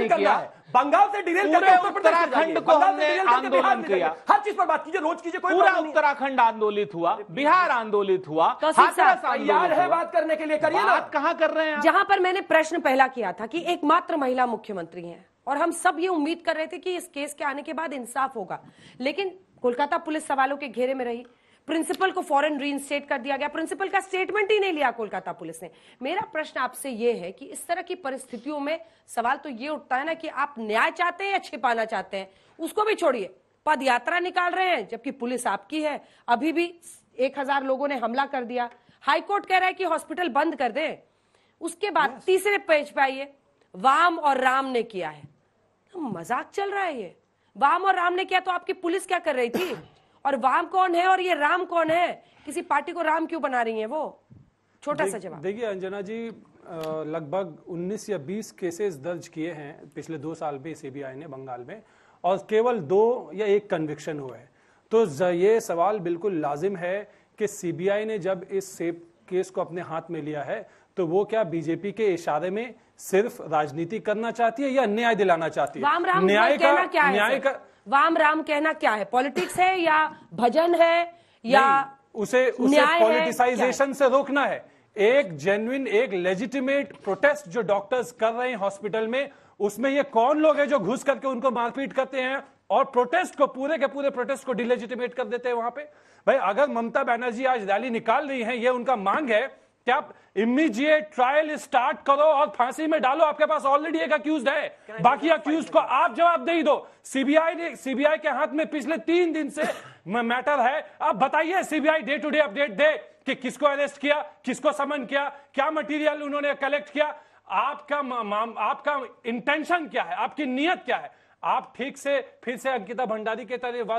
करना है बंगाल से डिरेल कर उत्तराखंड को हमने आंदोलन किया हर चीज पर बात कीजिए रोज कीजिए कोई पूरा उत्तराखंड आंदोलित हुआ बिहार आंदोलित हुआ तैयार है बात करने के लिए करिए बात कहाँ कर रहे हैं जहां पर मैंने प्रश्न पहला किया था कि एकमात्र महिला मुख्यमंत्री है और हम सब ये उम्मीद कर रहे थे कि इस केस के आने के बाद इंसाफ होगा लेकिन कोलकाता पुलिस सवालों के घेरे में रही प्रिंसिपल को फॉरन रीइंस्टेट कर दिया गया प्रिंसिपल का स्टेटमेंट ही नहीं लिया कोलकाता पुलिस ने मेरा प्रश्न आपसे ये है कि इस तरह की परिस्थितियों में सवाल तो ये उठता है ना कि आप न्याय चाहते हैं या छिपाना चाहते हैं उसको भी छोड़िए पद यात्रा निकाल रहे हैं जबकि पुलिस आपकी है अभी भी एक हजार लोगों ने हमला कर दिया हाईकोर्ट कह रहा है कि हॉस्पिटल बंद कर दे उसके बाद तीसरे पेज पे आइए वाम और राम ने किया है तो मजाक चल रहा है ये वाम और राम ने किया तो आपकी पुलिस क्या कर रही थी और वाम कौन है और ये राम कौन है किसी पार्टी को राम क्यों बना रही है वो छोटा सा जवाब देखिए अंजना जी लगभग 19 या 20 केसेस दर्ज किए हैं पिछले दो साल में सीबीआई ने बंगाल में और केवल दो या एक कन्विक्शन हुआ है तो ये सवाल बिल्कुल लाजिम है कि सीबीआई ने जब इस सेप केस को अपने हाथ में लिया है तो वो क्या बीजेपी के इशारे में सिर्फ राजनीति करना चाहती है या न्याय दिलाना चाहती है वाम राम न्याय का क्या है न्याय का वाम राम कहना क्या है पॉलिटिक्स है या भजन है या उसे उसे पॉलिटिसाइजेशन से रोकना है एक जेन्युन एक लेजिटिमेट प्रोटेस्ट जो डॉक्टर्स कर रहे हैं हॉस्पिटल में उसमें ये कौन लोग हैं जो घुस करके उनको मारपीट करते हैं और प्रोटेस्ट को पूरे के पूरे प्रोटेस्ट को डिलेजिटिमेट कर देते हैं वहां पे भाई अगर ममता बनर्जी आज रैली निकाल रही हैं ये उनका मांग है क्या इमीजिएट ट्रायल स्टार्ट करो और फांसी में डालो आपके पास ऑलरेडी एक अक्यूज है बाकी अक्यूज को आप जवाब दे दो सीबीआई ने सीबीआई के हाथ में पिछले तीन दिन से मैटर है अब बताइए CBI day to day update दे कि किसको अरेस्ट किया किसको समन किया क्या मटेरियल उन्होंने कलेक्ट किया आपका आपका इंटेंशन क्या है आपकी नीयत क्या है आप ठीक से फिर से अंकिता भंडारी के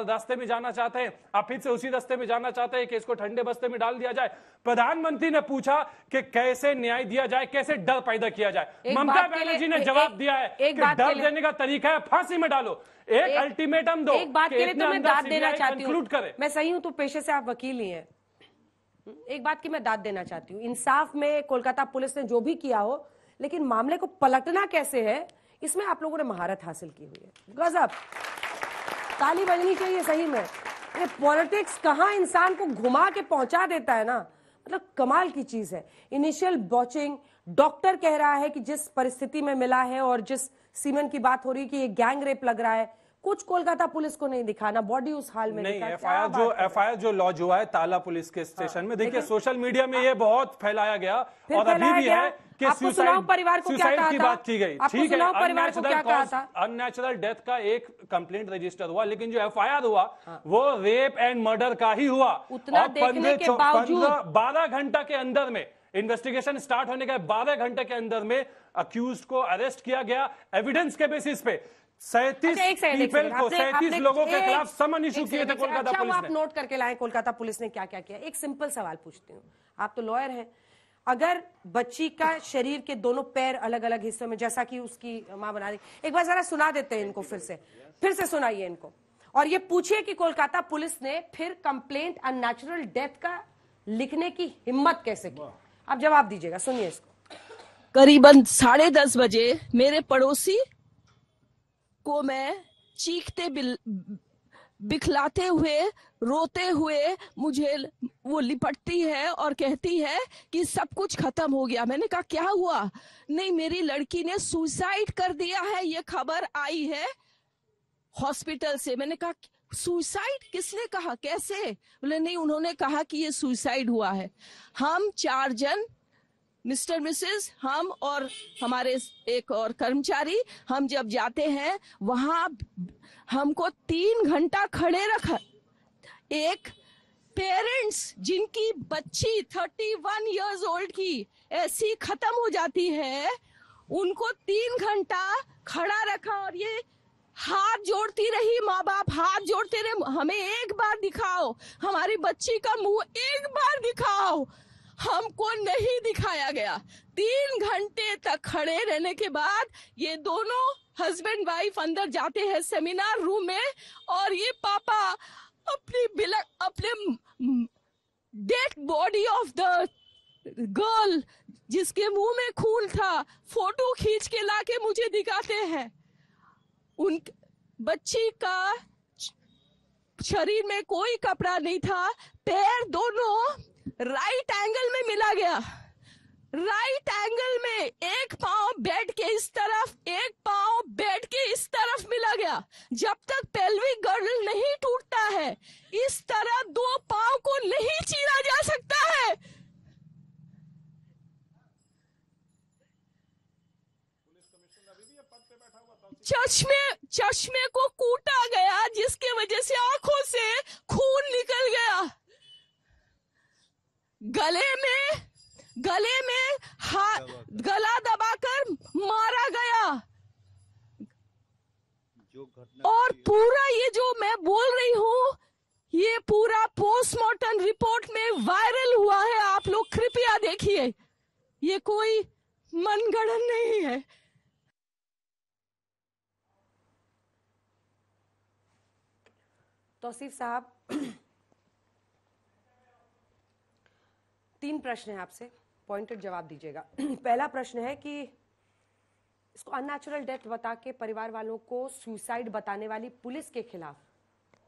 रास्ते में जाना चाहते हैं आप फिर से उसी रास्ते में जाना चाहते हैं कि इसको ठंडे बस्ते में डाल दिया जाए प्रधानमंत्री ने पूछा कि कैसे न्याय दिया जाए कैसे डर पैदा किया जाए ममता बनर्जी ने जवाब दिया है एक कि डर देने का तरीका है फांसी में डालो एक अल्टीमेटम दो एक बात के लिए तो मैं दाद देना चाहती हूँ मैं सही हूँ तो पेशे से आप वकील ही हैं एक बात की मैं दाद देना चाहती हूँ इंसाफ में कोलकाता पुलिस ने जो भी किया हो लेकिन मामले को पलटना कैसे है इसमें आप लोगों ने महारत हासिल की हुई है गजब ताली बजनी चाहिए सही में ये पॉलिटिक्स कहाँ इंसान को घुमा के पहुंचा देता है ना मतलब कमाल की चीज है इनिशियल बॉचिंग डॉक्टर कह रहा है कि जिस परिस्थिति में मिला है और जिस सीमन की बात हो रही है कि ये गैंग रेप लग रहा है कुछ कोलकाता पुलिस को नहीं दिखाना बॉडी उस हाल में नहीं एफ आई जो एफ आई आर जो लॉज हुआ है ताला पुलिस के स्टेशन में देखिए सोशल मीडिया में ये बहुत फैलाया गया और अभी भी है कि परिवार को क्या कहा की बात की गई ठीक है अननेचुरल डेथ का एक कंप्लेंट रजिस्टर हुआ लेकिन जो एफआईआर हुआ वो रेप एंड मर्डर का ही हुआ उतना देखने के बावजूद बारह घंटा के अंदर में इन्वेस्टिगेशन स्टार्ट होने के बारह घंटे के अंदर में अक्यूज को अरेस्ट किया गया एविडेंस के बेसिस पे सैतीस पीपल अच्छा, को सैतीस लोगों के खिलाफ समन इशू किए थे कोलकाता अच्छा, पुलिस आप नोट करके लाए कोलकाता पुलिस ने क्या क्या किया एक सिंपल सवाल पूछती हूँ आप तो लॉयर हैं अगर बच्ची का शरीर के दोनों पैर अलग अलग हिस्सों में जैसा कि उसकी माँ बना रही एक बार जरा सुना देते हैं इनको फिर से फिर से सुनाइए इनको और ये पूछिए कि कोलकाता पुलिस ने फिर कंप्लेंट अननेचुरल डेथ का लिखने की हिम्मत कैसे की आप जवाब दीजिएगा सुनिए इसको करीबन साढ़े दस बजे मेरे पड़ोसी को मैं चीखते बिखलाते हुए रोते हुए मुझे वो लिपटती है और कहती है कि सब कुछ खत्म हो गया मैंने कहा क्या हुआ नहीं मेरी लड़की ने सुसाइड कर दिया है ये खबर आई है हॉस्पिटल से मैंने कहा सुसाइड किसने कहा कैसे बोले नहीं उन्होंने कहा कि ये सुसाइड हुआ है हम चार जन मिस्टर मिसेस हम और हमारे एक और कर्मचारी हम जब जाते हैं वहां हमको तीन घंटा खड़े रखा एक पेरेंट्स जिनकी बच्ची थर्टी वन ईयर्स ओल्ड की ऐसी खत्म हो जाती है उनको तीन घंटा खड़ा रखा और ये हाथ जोड़ती रही माँ बाप हाथ जोड़ते रहे हमें एक बार दिखाओ हमारी बच्ची का मुंह एक बार दिखाओ हमको नहीं दिखाया गया तीन घंटे तक खड़े रहने के बाद ये दोनों हस्बैंड वाइफ अंदर जाते हैं सेमिनार रूम में और ये पापा अपनी बिलक अपने dead body of the girl जिसके मुंह में खून था फोटो खींच के लाके मुझे दिखाते हैं उन बच्ची का शरीर में कोई कपड़ा नहीं था पैर दोनों राइट एंगल में मिला गया राइट एंगल में एक पाव बेड के इस तरफ एक पाव बेड के इस तरफ मिला गया जब तक पेल्विक गर्डल नहीं टूटता है इस तरह दो पाव को नहीं चीरा जा सकता है चश्मे चश्मे को कूटा गया जिसके वजह से आंखों से खून निकल गया गले में गले में हा गला दबाकर मारा गया और पूरा ये जो मैं बोल रही हूँ ये पूरा पोस्टमार्टम रिपोर्ट में वायरल हुआ है आप लोग कृपया देखिए ये कोई मनगढ़ नहीं है तौसीफ साहब तीन प्रश्न है आपसे पॉइंटेड जवाब दीजिएगा पहला प्रश्न है कि इसको अननेचुरल डेथ बता के परिवार वालों को सुसाइड बताने वाली पुलिस के खिलाफ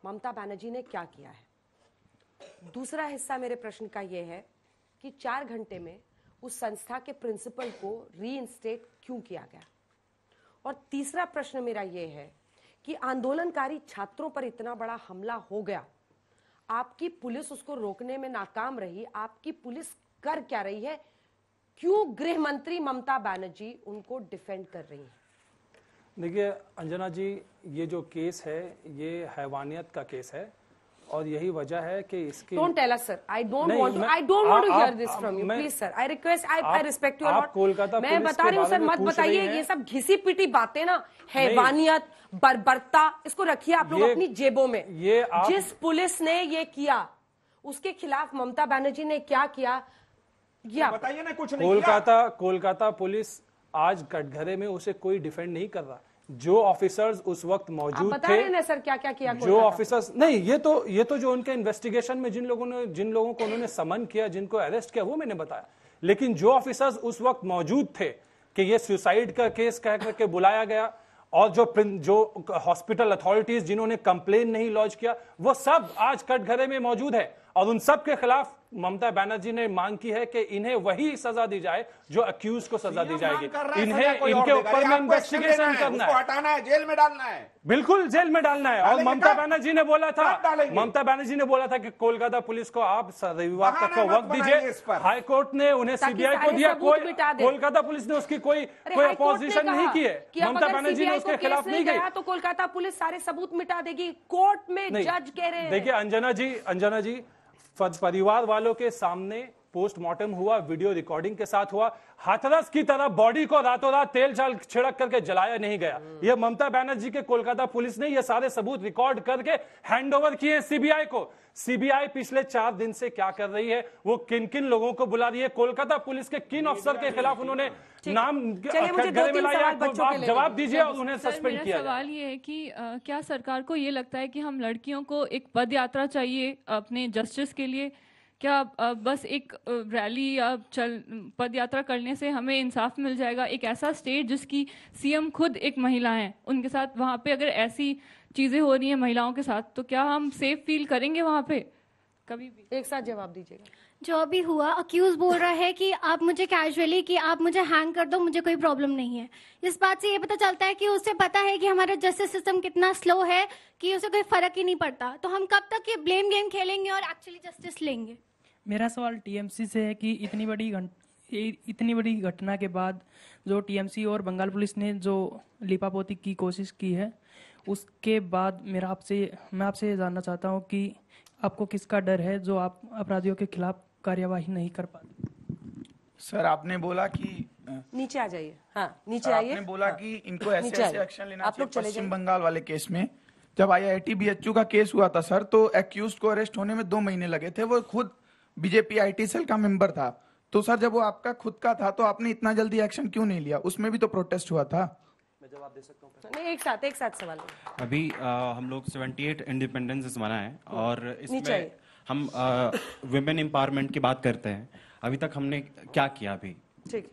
ममता बनर्जी ने क्या किया है दूसरा हिस्सा मेरे प्रश्न का यह है कि चार घंटे में उस संस्था के प्रिंसिपल को रीइंस्टेट क्यों किया गया और तीसरा प्रश्न मेरा यह है कि आंदोलनकारी छात्रों पर इतना बड़ा हमला हो गया आपकी पुलिस उसको रोकने में नाकाम रही आपकी पुलिस कर क्या रही है क्यों गृह मंत्री ममता बनर्जी उनको डिफेंड कर रही है देखिए अंजना जी ये जो केस है ये हैवानियत का केस है और यही वजह है कि इसके don't tell us sir I don't want to I don't want to hear this from you please sir I request I I respect you आप कोलकाता मैं बता रही हूं सर मत बताइए ये सब घिसी पिटी बातें ना हैवानियत बर्बरता इसको रखिए आप लोग अपनी जेबों में ये आप, जिस पुलिस ने ये किया उसके खिलाफ ममता बनर्जी ने क्या किया या बताइए ना कुछ कोलकाता कोलकाता पुलिस आज कटघरे में उसे कोई डिफेंड नहीं कर रहा जो ऑफिसर्स उस वक्त मौजूद थे ना सर क्या क्या किया जो ऑफिसर्स नहीं ये तो ये तो जो उनके इन्वेस्टिगेशन में जिन लोगों ने जिन लोगों को उन्होंने समन किया जिनको अरेस्ट किया वो मैंने बताया लेकिन जो ऑफिसर्स उस वक्त मौजूद थे कि ये सुसाइड का केस कह करके बुलाया गया और जो जो हॉस्पिटल अथॉरिटीज जिन्होंने कंप्लेन नहीं लॉन्च किया वो सब आज कटघरे में मौजूद है और उन सब के खिलाफ ममता बैनर्जी ने मांग की है कि इन्हें वही सजा दी जाए जो अक्यूज को सजा दी जाएगी इन्हें इनके ऊपर में इन्वेस्टिगेशन करना है हटाना है जेल में डालना है बिल्कुल जेल में डालना है और ममता बनर्जी ने बोला था ममता बनर्जी ने बोला था कि कोलकाता पुलिस को आप रविवार तक का वक्त दीजिए हाईकोर्ट ने उन्हें सीबीआई को दिया कोई कोलकाता पुलिस ने उसकी कोई कोई अपोजिशन नहीं की है ममता बनर्जी ने उसके खिलाफ नहीं गई तो कोलकाता पुलिस सारे सबूत मिटा देगी कोर्ट में जज कह रहे हैं देखिए अंजना जी अंजना जी परिवार वालों के सामने पोस्टमार्टम हुआ वीडियो रिकॉर्डिंग के साथ हुआ हाथरस की तरह बॉडी को रातों रात तेल चाल छिड़क करके जलाया नहीं गया हम्म। यह ममता बैनर्जी के कोलकाता पुलिस ने यह सारे सबूत रिकॉर्ड करके हैंडओवर किए सीबीआई को सीबीआई पिछले चार दिन से क्या कर रही है वो किन किन लोगों को बुला रही है कोलकाता पुलिस के किन अफसर के खिलाफ उन्होंने नाम जवाब दीजिए और उन्हें सस्पेंड किया सवाल ये है कि क्या सरकार को ये लगता है कि हम लड़कियों को एक पद यात्रा चाहिए अपने जस्टिस के लिए क्या बस एक रैली या चल पद यात्रा करने से हमें इंसाफ मिल जाएगा एक ऐसा स्टेट जिसकी सीएम खुद एक महिला हैं उनके साथ वहाँ पे अगर ऐसी चीज़ें हो रही हैं महिलाओं के साथ तो क्या हम सेफ फील करेंगे वहाँ पे कभी भी एक साथ जवाब दीजिएगा जो भी हुआ अक्यूज बोल रहा है कि आप मुझे कैजुअली कि आप मुझे हैंग कर दो मुझे कोई प्रॉब्लम नहीं है इस बात से ये पता चलता है कि उसे पता है कि हमारा जस्टिस सिस्टम कितना स्लो है कि उसे कोई फर्क ही नहीं पड़ता तो हम कब तक ये ब्लेम गेम खेलेंगे और एक्चुअली जस्टिस लेंगे मेरा सवाल टीएमसी से है कि इतनी बड़ी घंट इतनी बड़ी घटना के बाद जो टीएमसी और बंगाल पुलिस ने जो लिपापोती की कोशिश की है उसके बाद मेरा आपसे मैं आपसे जानना चाहता हूँ कि आपको किसका डर है जो आप अपराधियों के खिलाफ कार्यवाही नहीं कर पाते सर आपने बोला कि नीचे आ जाइए हाँ नीचे आइए आपने बोला हाँ, कि इनको ऐसे ऐसे एक्शन लेना चाहिए पश्चिम बंगाल वाले केस में जब I I T B H U का केस हुआ था सर तो एक्यूज को अरेस्ट होने में दो महीने लगे थे वो खुद बीजेपी आईटी सेल का मेंबर था तो सर जब वो आपका खुद का था तो आपने इतना जल्दी एक्शन क्यों नहीं लिया उसमें भी तो प्रोटेस्ट हुआ था मैं जवाब दे सकता हूँ अभी आ, हम लोग 78 इंडिपेंडेंस मना है हाँ। और इसमें हम वुमेन एम्पावरमेंट की बात करते हैं अभी तक हमने क्या किया अभी ठीक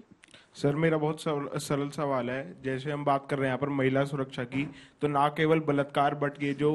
सर मेरा बहुत सरल सवाल है जैसे हम बात कर रहे हैं यहाँ पर महिला सुरक्षा की तो ना केवल बलात्कार बट ये जो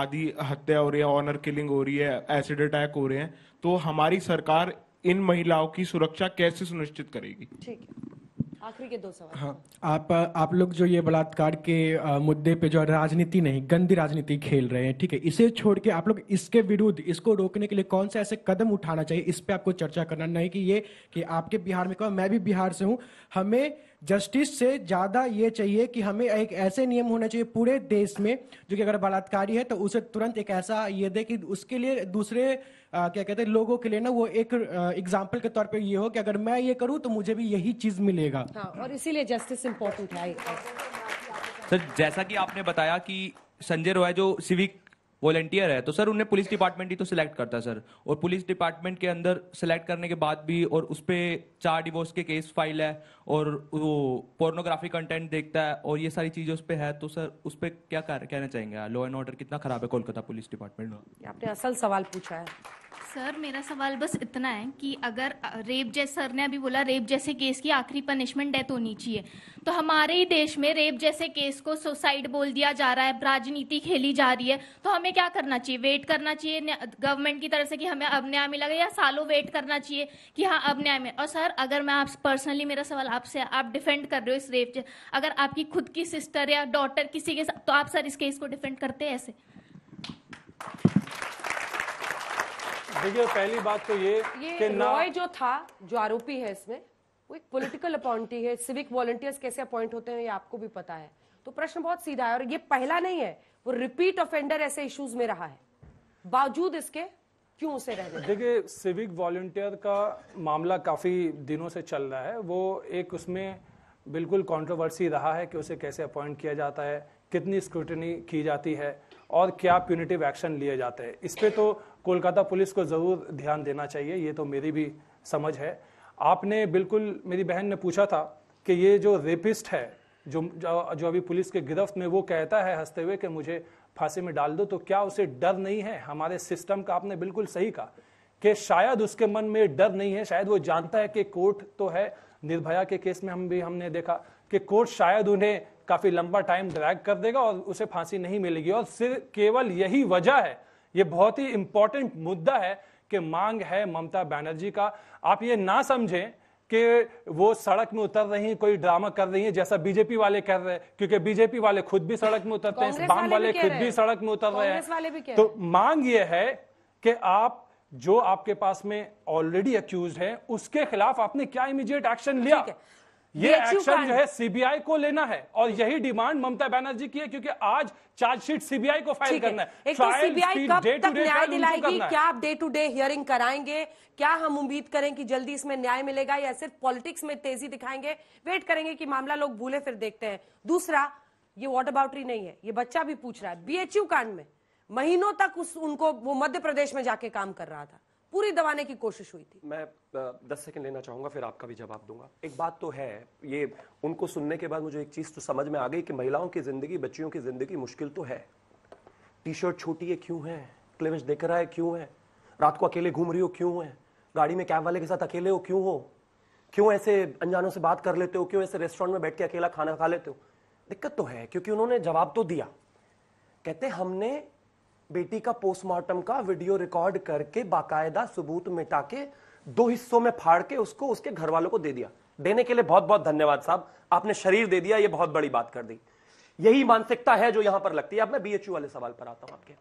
आदि हत्या हो रही है ऑनर किलिंग हो रही है एसिड अटैक हो रहे हैं तो हमारी सरकार इन महिलाओं की सुरक्षा कैसे सुनिश्चित करेगी ठीक है आखिरी के दो सवाल हाँ आप आप लोग जो ये बलात्कार के मुद्दे पे जो राजनीति नहीं गंदी राजनीति खेल रहे हैं ठीक है इसे छोड़ के आप लोग इसके विरुद्ध इसको रोकने के लिए कौन से ऐसे कदम उठाना चाहिए इस पे आपको चर्चा करना नहीं कि ये कि आपके बिहार में कहो मैं भी बिहार से हूँ हमें जस्टिस से ज़्यादा ये चाहिए कि हमें एक ऐसे नियम होना चाहिए पूरे देश में जो कि अगर बलात्कारी है तो उसे तुरंत एक ऐसा ये दे कि उसके लिए दूसरे आ, क्या कहते हैं लोगों के लिए ना वो एक एग्जाम्पल के तौर पे ये हो कि अगर मैं ये करूँ तो मुझे भी यही चीज मिलेगा हाँ, और इसीलिए जस्टिस इम्पोर्टेंट है सर जैसा कि आपने बताया कि संजय रॉय जो सिविक वॉलेंटियर है तो सर उन्हें पुलिस डिपार्टमेंट ही तो सिलेक्ट करता है सर और पुलिस डिपार्टमेंट के अंदर सिलेक्ट करने के बाद भी और उस पर चार डिवोर्स के केस फाइल है और वो पोर्नोग्राफी कंटेंट देखता है और ये सारी चीज़ें उस पर है तो सर उस पर क्या कहना चाहेंगे लॉ एंड ऑर्डर कितना खराब है कोलकाता पुलिस डिपार्टमेंट में आपने असल सवाल पूछा है सर मेरा सवाल बस इतना है कि अगर रेप जैसे सर ने अभी बोला रेप जैसे केस की आखिरी पनिशमेंट डेथ होनी चाहिए तो हमारे ही देश में रेप जैसे केस को सुसाइड बोल दिया जा रहा है राजनीति खेली जा रही है तो हमें क्या करना चाहिए वेट करना चाहिए गवर्नमेंट की तरफ से कि हमें अब न्याय मिला या सालों वेट करना चाहिए कि हाँ अब न्याय में और सर अगर मैं आप पर्सनली मेरा सवाल आपसे आप डिफेंड कर रहे हो इस रेप अगर आपकी खुद की सिस्टर या डॉटर किसी के साथ तो आप सर इस केस को डिफेंड करते हैं ऐसे देखिए पहली बात तो ये, ये कि रॉय जो था जो आरोपी है इसमें वो एक पॉलिटिकल अपॉइंटी है सिविक वॉलंटियर्स कैसे अपॉइंट होते हैं ये आपको भी पता है तो प्रश्न बहुत सीधा है और ये पहला नहीं है वो रिपीट ऑफेंडर ऐसे इश्यूज में रहा है बावजूद इसके क्यों उसे रहने देखिए सिविक वॉलंटियर का मामला काफ़ी दिनों से चल रहा है वो एक उसमें बिल्कुल कॉन्ट्रोवर्सी रहा है कि उसे कैसे अपॉइंट किया जाता है कितनी स्क्रूटनी की जाती है और क्या प्यूनिटिव एक्शन लिए जाते हैं इस पर तो कोलकाता पुलिस को ज़रूर ध्यान देना चाहिए ये तो मेरी भी समझ है आपने बिल्कुल मेरी बहन ने पूछा था कि ये जो रेपिस्ट है जो जो अभी पुलिस के गिरफ्त में वो कहता है हंसते हुए कि मुझे फांसी में डाल दो तो क्या उसे डर नहीं है हमारे सिस्टम का आपने बिल्कुल सही कहा कि शायद उसके मन में डर नहीं है शायद वो जानता है कि कोर्ट तो है निर्भया के केस में हम भी हमने देखा कि कोर्ट शायद उन्हें काफी लंबा टाइम ड्रैग कर देगा और उसे फांसी नहीं मिलेगी और सिर्फ केवल यही वजह है ये बहुत ही इंपॉर्टेंट मुद्दा है कि मांग है ममता बनर्जी का आप ये ना समझें कि वो सड़क में उतर रही हैं कोई ड्रामा कर रही हैं जैसा बीजेपी वाले कर रहे हैं क्योंकि बीजेपी वाले खुद भी सड़क में उतरते हैं बाम वाले खुद भी सड़क में उतर रहे हैं तो मांग ये है कि आप जो आपके पास में ऑलरेडी अक्यूज है उसके खिलाफ आपने क्या इमीडिएट एक्शन लिया ये एक्शन जो है सीबीआई को लेना है और यही डिमांड ममता बनर्जी की है क्योंकि आज चार्जशीट सीबीआई को फाइल करना है एक तो सीबीआई कब तक न्याय दिलाएगी क्या आप डे टू डे हियरिंग कराएंगे क्या हम उम्मीद करें कि जल्दी इसमें न्याय मिलेगा या सिर्फ पॉलिटिक्स में तेजी दिखाएंगे वेट करेंगे कि मामला लोग भूले फिर देखते हैं दूसरा ये वॉट अबाउटरी नहीं है ये बच्चा भी पूछ रहा है बीएचयू कांड में महीनों तक उस उनको वो मध्य प्रदेश में जाके काम कर रहा था पूरी दबाने की कोशिश हुई थी मैं दस सेकंड लेना चाहूंगा फिर आपका भी जवाब दूंगा एक बात तो है ये उनको सुनने के बाद मुझे एक चीज तो समझ में आ गई कि महिलाओं की जिंदगी बच्चियों की जिंदगी मुश्किल तो है टी शर्ट छोटी है क्यों है क्लेवेज देख रहा है क्यों है रात को अकेले घूम रही हो क्यों है गाड़ी में कैब वाले के साथ अकेले हो क्यों हो क्यों ऐसे अनजानों से बात कर लेते हो क्यों ऐसे रेस्टोरेंट में बैठ के अकेला खाना खा लेते हो दिक्कत तो है क्योंकि उन्होंने जवाब तो दिया कहते हमने बेटी का पोस्टमार्टम का वीडियो रिकॉर्ड करके बाकायदा सबूत मिटा के दो हिस्सों में फाड़ के उसको उसके घर वालों को दे दिया देने के लिए बहुत बहुत धन्यवाद साहब आपने शरीर दे दिया ये बहुत बड़ी बात कर दी यही मानसिकता है जो यहां पर लगती है अब मैं बीएचयू वाले सवाल पर आता हूं आपके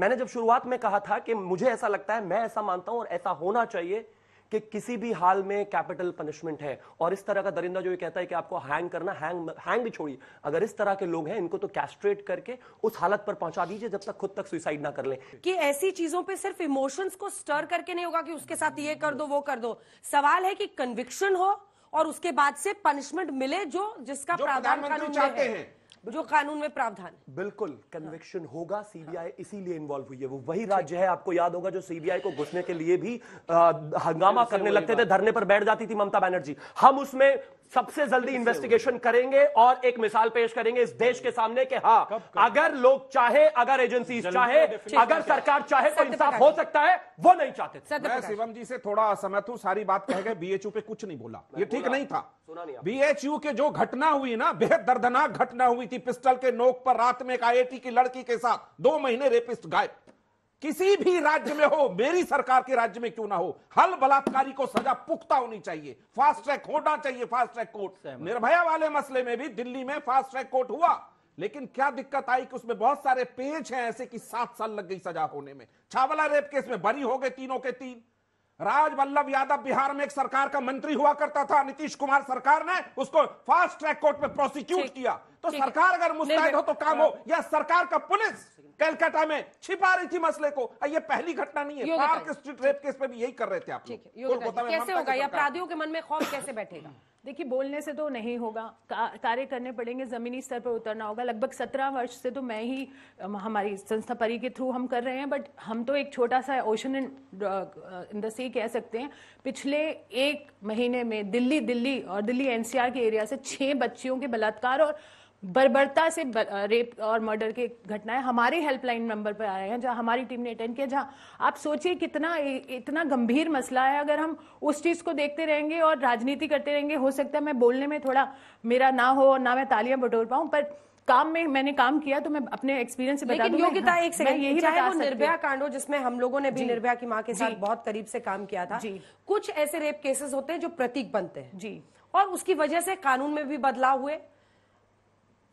मैंने जब शुरुआत में कहा था कि मुझे ऐसा लगता है मैं ऐसा मानता हूं और ऐसा होना चाहिए कि किसी भी हाल में कैपिटल पनिशमेंट है और इस तरह का दरिंदा जो ये कहता है कि आपको हैंग करना हैंग हैंग भी छोड़िए अगर इस तरह के लोग हैं इनको तो कैस्ट्रेट करके उस हालत पर पहुंचा दीजिए जब तक खुद तक सुसाइड ना कर ले कि ऐसी चीजों पे सिर्फ इमोशंस को स्टर करके नहीं होगा कि उसके साथ ये कर दो वो कर दो सवाल है कि कन्विक्शन हो और उसके बाद से पनिशमेंट मिले जो जिसका प्रावधान चाहते हैं जो कानून में प्रावधान है बिल्कुल कन्विक्शन हाँ। होगा सीबीआई हाँ। इसीलिए इन्वॉल्व हुई है वो वही राज्य है आपको याद होगा जो सीबीआई को घुसने के लिए भी हंगामा करने लगते थे धरने पर बैठ जाती थी ममता बनर्जी हम उसमें सबसे जल्दी इन्वेस्टिगेशन करेंगे और एक मिसाल पेश करेंगे इस देश के सामने कि हाँ अगर लोग चाहे अगर एजेंसी चाहे अगर सरकार चाहे तो इंसाफ हो सकता है वो नहीं चाहते मैं शिवम जी से थोड़ा असहमत हूँ सारी बात कह गए बीएचयू पे कुछ नहीं बोला ये ठीक नहीं था बीएचयू के जो घटना हुई ना बेहद दर्दनाक घटना हुई थी पिस्टल के नोक पर रात में एक आईआईटी की लड़की के साथ दो महीने रेपिस्ट गायब किसी भी राज्य में हो मेरी सरकार के राज्य में क्यों ना हो हल बलात्कारी को सजा पुख्ता होनी चाहिए फास्ट ट्रैक होना चाहिए फास्ट ट्रैक कोर्ट निर्भया वाले मसले में भी दिल्ली में फास्ट ट्रैक कोर्ट हुआ लेकिन क्या दिक्कत आई कि उसमें बहुत सारे पेज हैं ऐसे कि सात साल लग गई सजा होने में छावला रेप केस में बरी हो गए तीनों के तीन राज वल्लभ यादव बिहार में एक सरकार का मंत्री हुआ करता था नीतीश कुमार सरकार ने उसको फास्ट ट्रैक कोर्ट में प्रोसिक्यूट किया तो सरकार अगर मुस्तैद हो तो काम हाँ। हो या सरकार का पुलिस कलकत्ता में छिपा रही थी मसले को ये पहली घटना नहीं है पार्क स्ट्रीट रेप केस पे भी यही कर रहे थे आप कैसे होगा ये अपराधियों के मन में खौफ कैसे बैठेगा देखिए बोलने से तो नहीं होगा कार्य करने पड़ेंगे जमीनी स्तर पर उतरना होगा लगभग सत्रह वर्ष से तो मैं ही हमारी संस्था परी के थ्रू हम कर रहे हैं बट हम तो एक छोटा सा ओशन इन द सी कह सकते हैं पिछले एक महीने में दिल्ली दिल्ली और दिल्ली एनसीआर के एरिया से छह बच्चियों के बलात्कार और बर्बरता से बर, रेप और मर्डर के घटनाएं हमारे हेल्पलाइन नंबर पर आए हैं जहां हमारी टीम ने अटेंड किया जहां आप सोचिए कितना इतना गंभीर मसला है अगर हम उस चीज़ को देखते रहेंगे और राजनीति करते रहेंगे हो सकता है मैं बोलने में थोड़ा मेरा ना हो और ना मैं तालियां बटोर पाऊं पर काम में मैंने काम किया तो मैं अपने एक्सपीरियंस से बता दूं योग्यता हाँ, एक सेकंड यही चाहे वो निर्भया कांड हो जिसमें हम लोगों ने भी निर्भया की मां के साथ बहुत करीब से काम किया था कुछ ऐसे रेप केसेस होते हैं जो प्रतीक बनते हैं जी और उसकी वजह से कानून में भी बदलाव हुए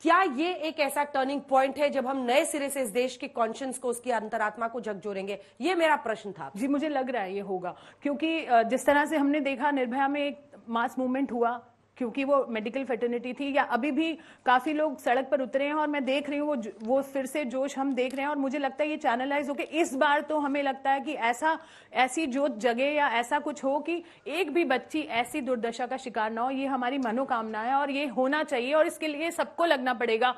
क्या ये एक ऐसा टर्निंग पॉइंट है जब हम नए सिरे से इस देश के कॉन्शियस को उसकी अंतरात्मा को झकझोरेंगे ये मेरा प्रश्न था जी मुझे लग रहा है ये होगा क्योंकि जिस तरह से हमने देखा निर्भया में एक मास मूवमेंट हुआ क्योंकि वो मेडिकल फेटर्निटी थी या अभी भी काफी लोग सड़क पर उतरे हैं और मैं देख रही हूँ वो वो फिर से जोश हम देख रहे हैं और मुझे लगता है ये चैनलाइज होके इस बार तो हमें लगता है कि ऐसा ऐसी जो जगह या ऐसा कुछ हो कि एक भी बच्ची ऐसी दुर्दशा का शिकार ना हो ये हमारी मनोकामना है और ये होना चाहिए और इसके लिए सबको लगना पड़ेगा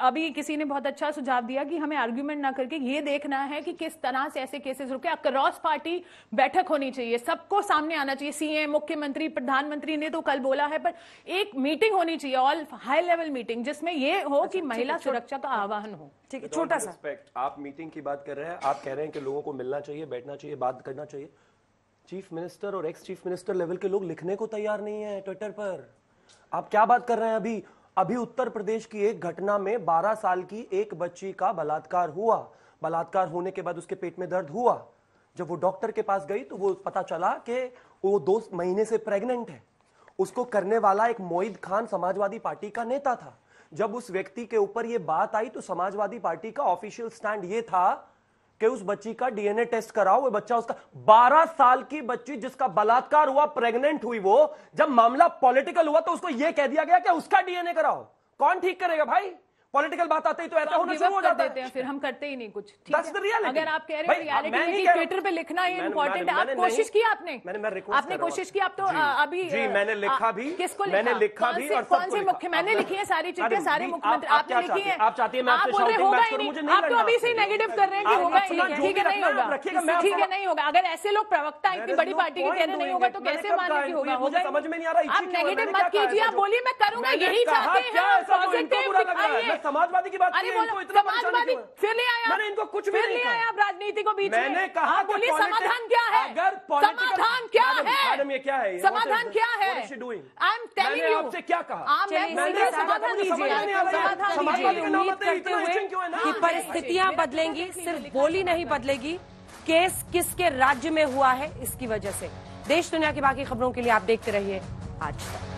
अभी किसी ने बहुत अच्छा सुझाव दिया कि हमें आर्ग्यूमेंट ना करके ये देखना है कि किस तरह से ऐसे केसेस रुके अक्रॉस पार्टी बैठक होनी चाहिए सबको सामने आना चाहिए सीएम मुख्यमंत्री प्रधानमंत्री ने तो कल बोला है पर एक मीटिंग होनी चाहिए ऑल हाई लेवल मीटिंग जिसमें ये हो अच्छा, कि महिला सुरक्षा का आह्वान हो ठीक है छोटा सा आप मीटिंग की बात कर रहे हैं आप कह रहे हैं कि लोगों को मिलना चाहिए बैठना चाहिए बात करना चाहिए चीफ मिनिस्टर और एक्स चीफ मिनिस्टर लेवल के लोग लिखने को तैयार नहीं है ट्विटर पर आप क्या बात कर रहे हैं अभी अभी उत्तर प्रदेश की एक घटना में 12 साल की एक बच्ची का बलात्कार हुआ बलात्कार होने के बाद उसके पेट में दर्द हुआ जब वो डॉक्टर के पास गई तो वो पता चला कि वो दो महीने से प्रेग्नेंट है उसको करने वाला एक मोइद खान समाजवादी पार्टी का नेता था जब उस व्यक्ति के ऊपर ये बात आई तो समाजवादी पार्टी का ऑफिशियल स्टैंड ये था कि उस बच्ची का डीएनए टेस्ट कराओ वो बच्चा उसका बारह साल की बच्ची जिसका बलात्कार हुआ प्रेग्नेंट हुई वो जब मामला पॉलिटिकल हुआ तो उसको यह कह दिया गया कि उसका डीएनए कराओ कौन ठीक करेगा भाई पॉलिटिकल बात आते ही तो, तो ऐसा होना शुरू हो जाता है फिर हम करते ही नहीं कुछ अगर आप कह रहे हैं ट्विटर पे लिखना ही इम्पोर्टेंट है आप कोशिश की आपने आपने कोशिश की आप तो अभी मैंने लिखा भी किसको मैंने लिखा भी और कौन से मुख्य मैंने लिखी है सारी चीजें सारे मुख्यमंत्री आपने लिखी है आप चाहती है आप बोल होगा ही नहीं आप तो अभी से नेगेटिव कर रहे हैं कि होगा ही नहीं ठीक है नहीं होगा ठीक है नहीं होगा अगर ऐसे लोग प्रवक्ता इतनी बड़ी पार्टी के केंद्र नहीं होगा तो कैसे मानने की होगा होगा समझ में नहीं आ रहा आप नेगेटिव मत कीजिए आप बोलिए मैं करूंगा यही चाहते हैं समाजवादी की बात अरे इनको इतना समाजवादी फिर नहीं आया मैंने इनको कुछ भी नहीं आया आप राजनीति को बीच में मैंने कहा बोलिए समाधान क्या है अगर समाधान क्या है मैडम ये क्या है समाधान क्या है आई एम टेलिंग यू आपसे क्या कहा मैंने समाधान दीजिए हाँ, परिस्थितियाँ बदलेंगी सिर्फ बोली नहीं बदलेगी केस किसके राज्य में हुआ है इसकी वजह से देश दुनिया की बाकी खबरों के लिए आप देखते रहिए आज तक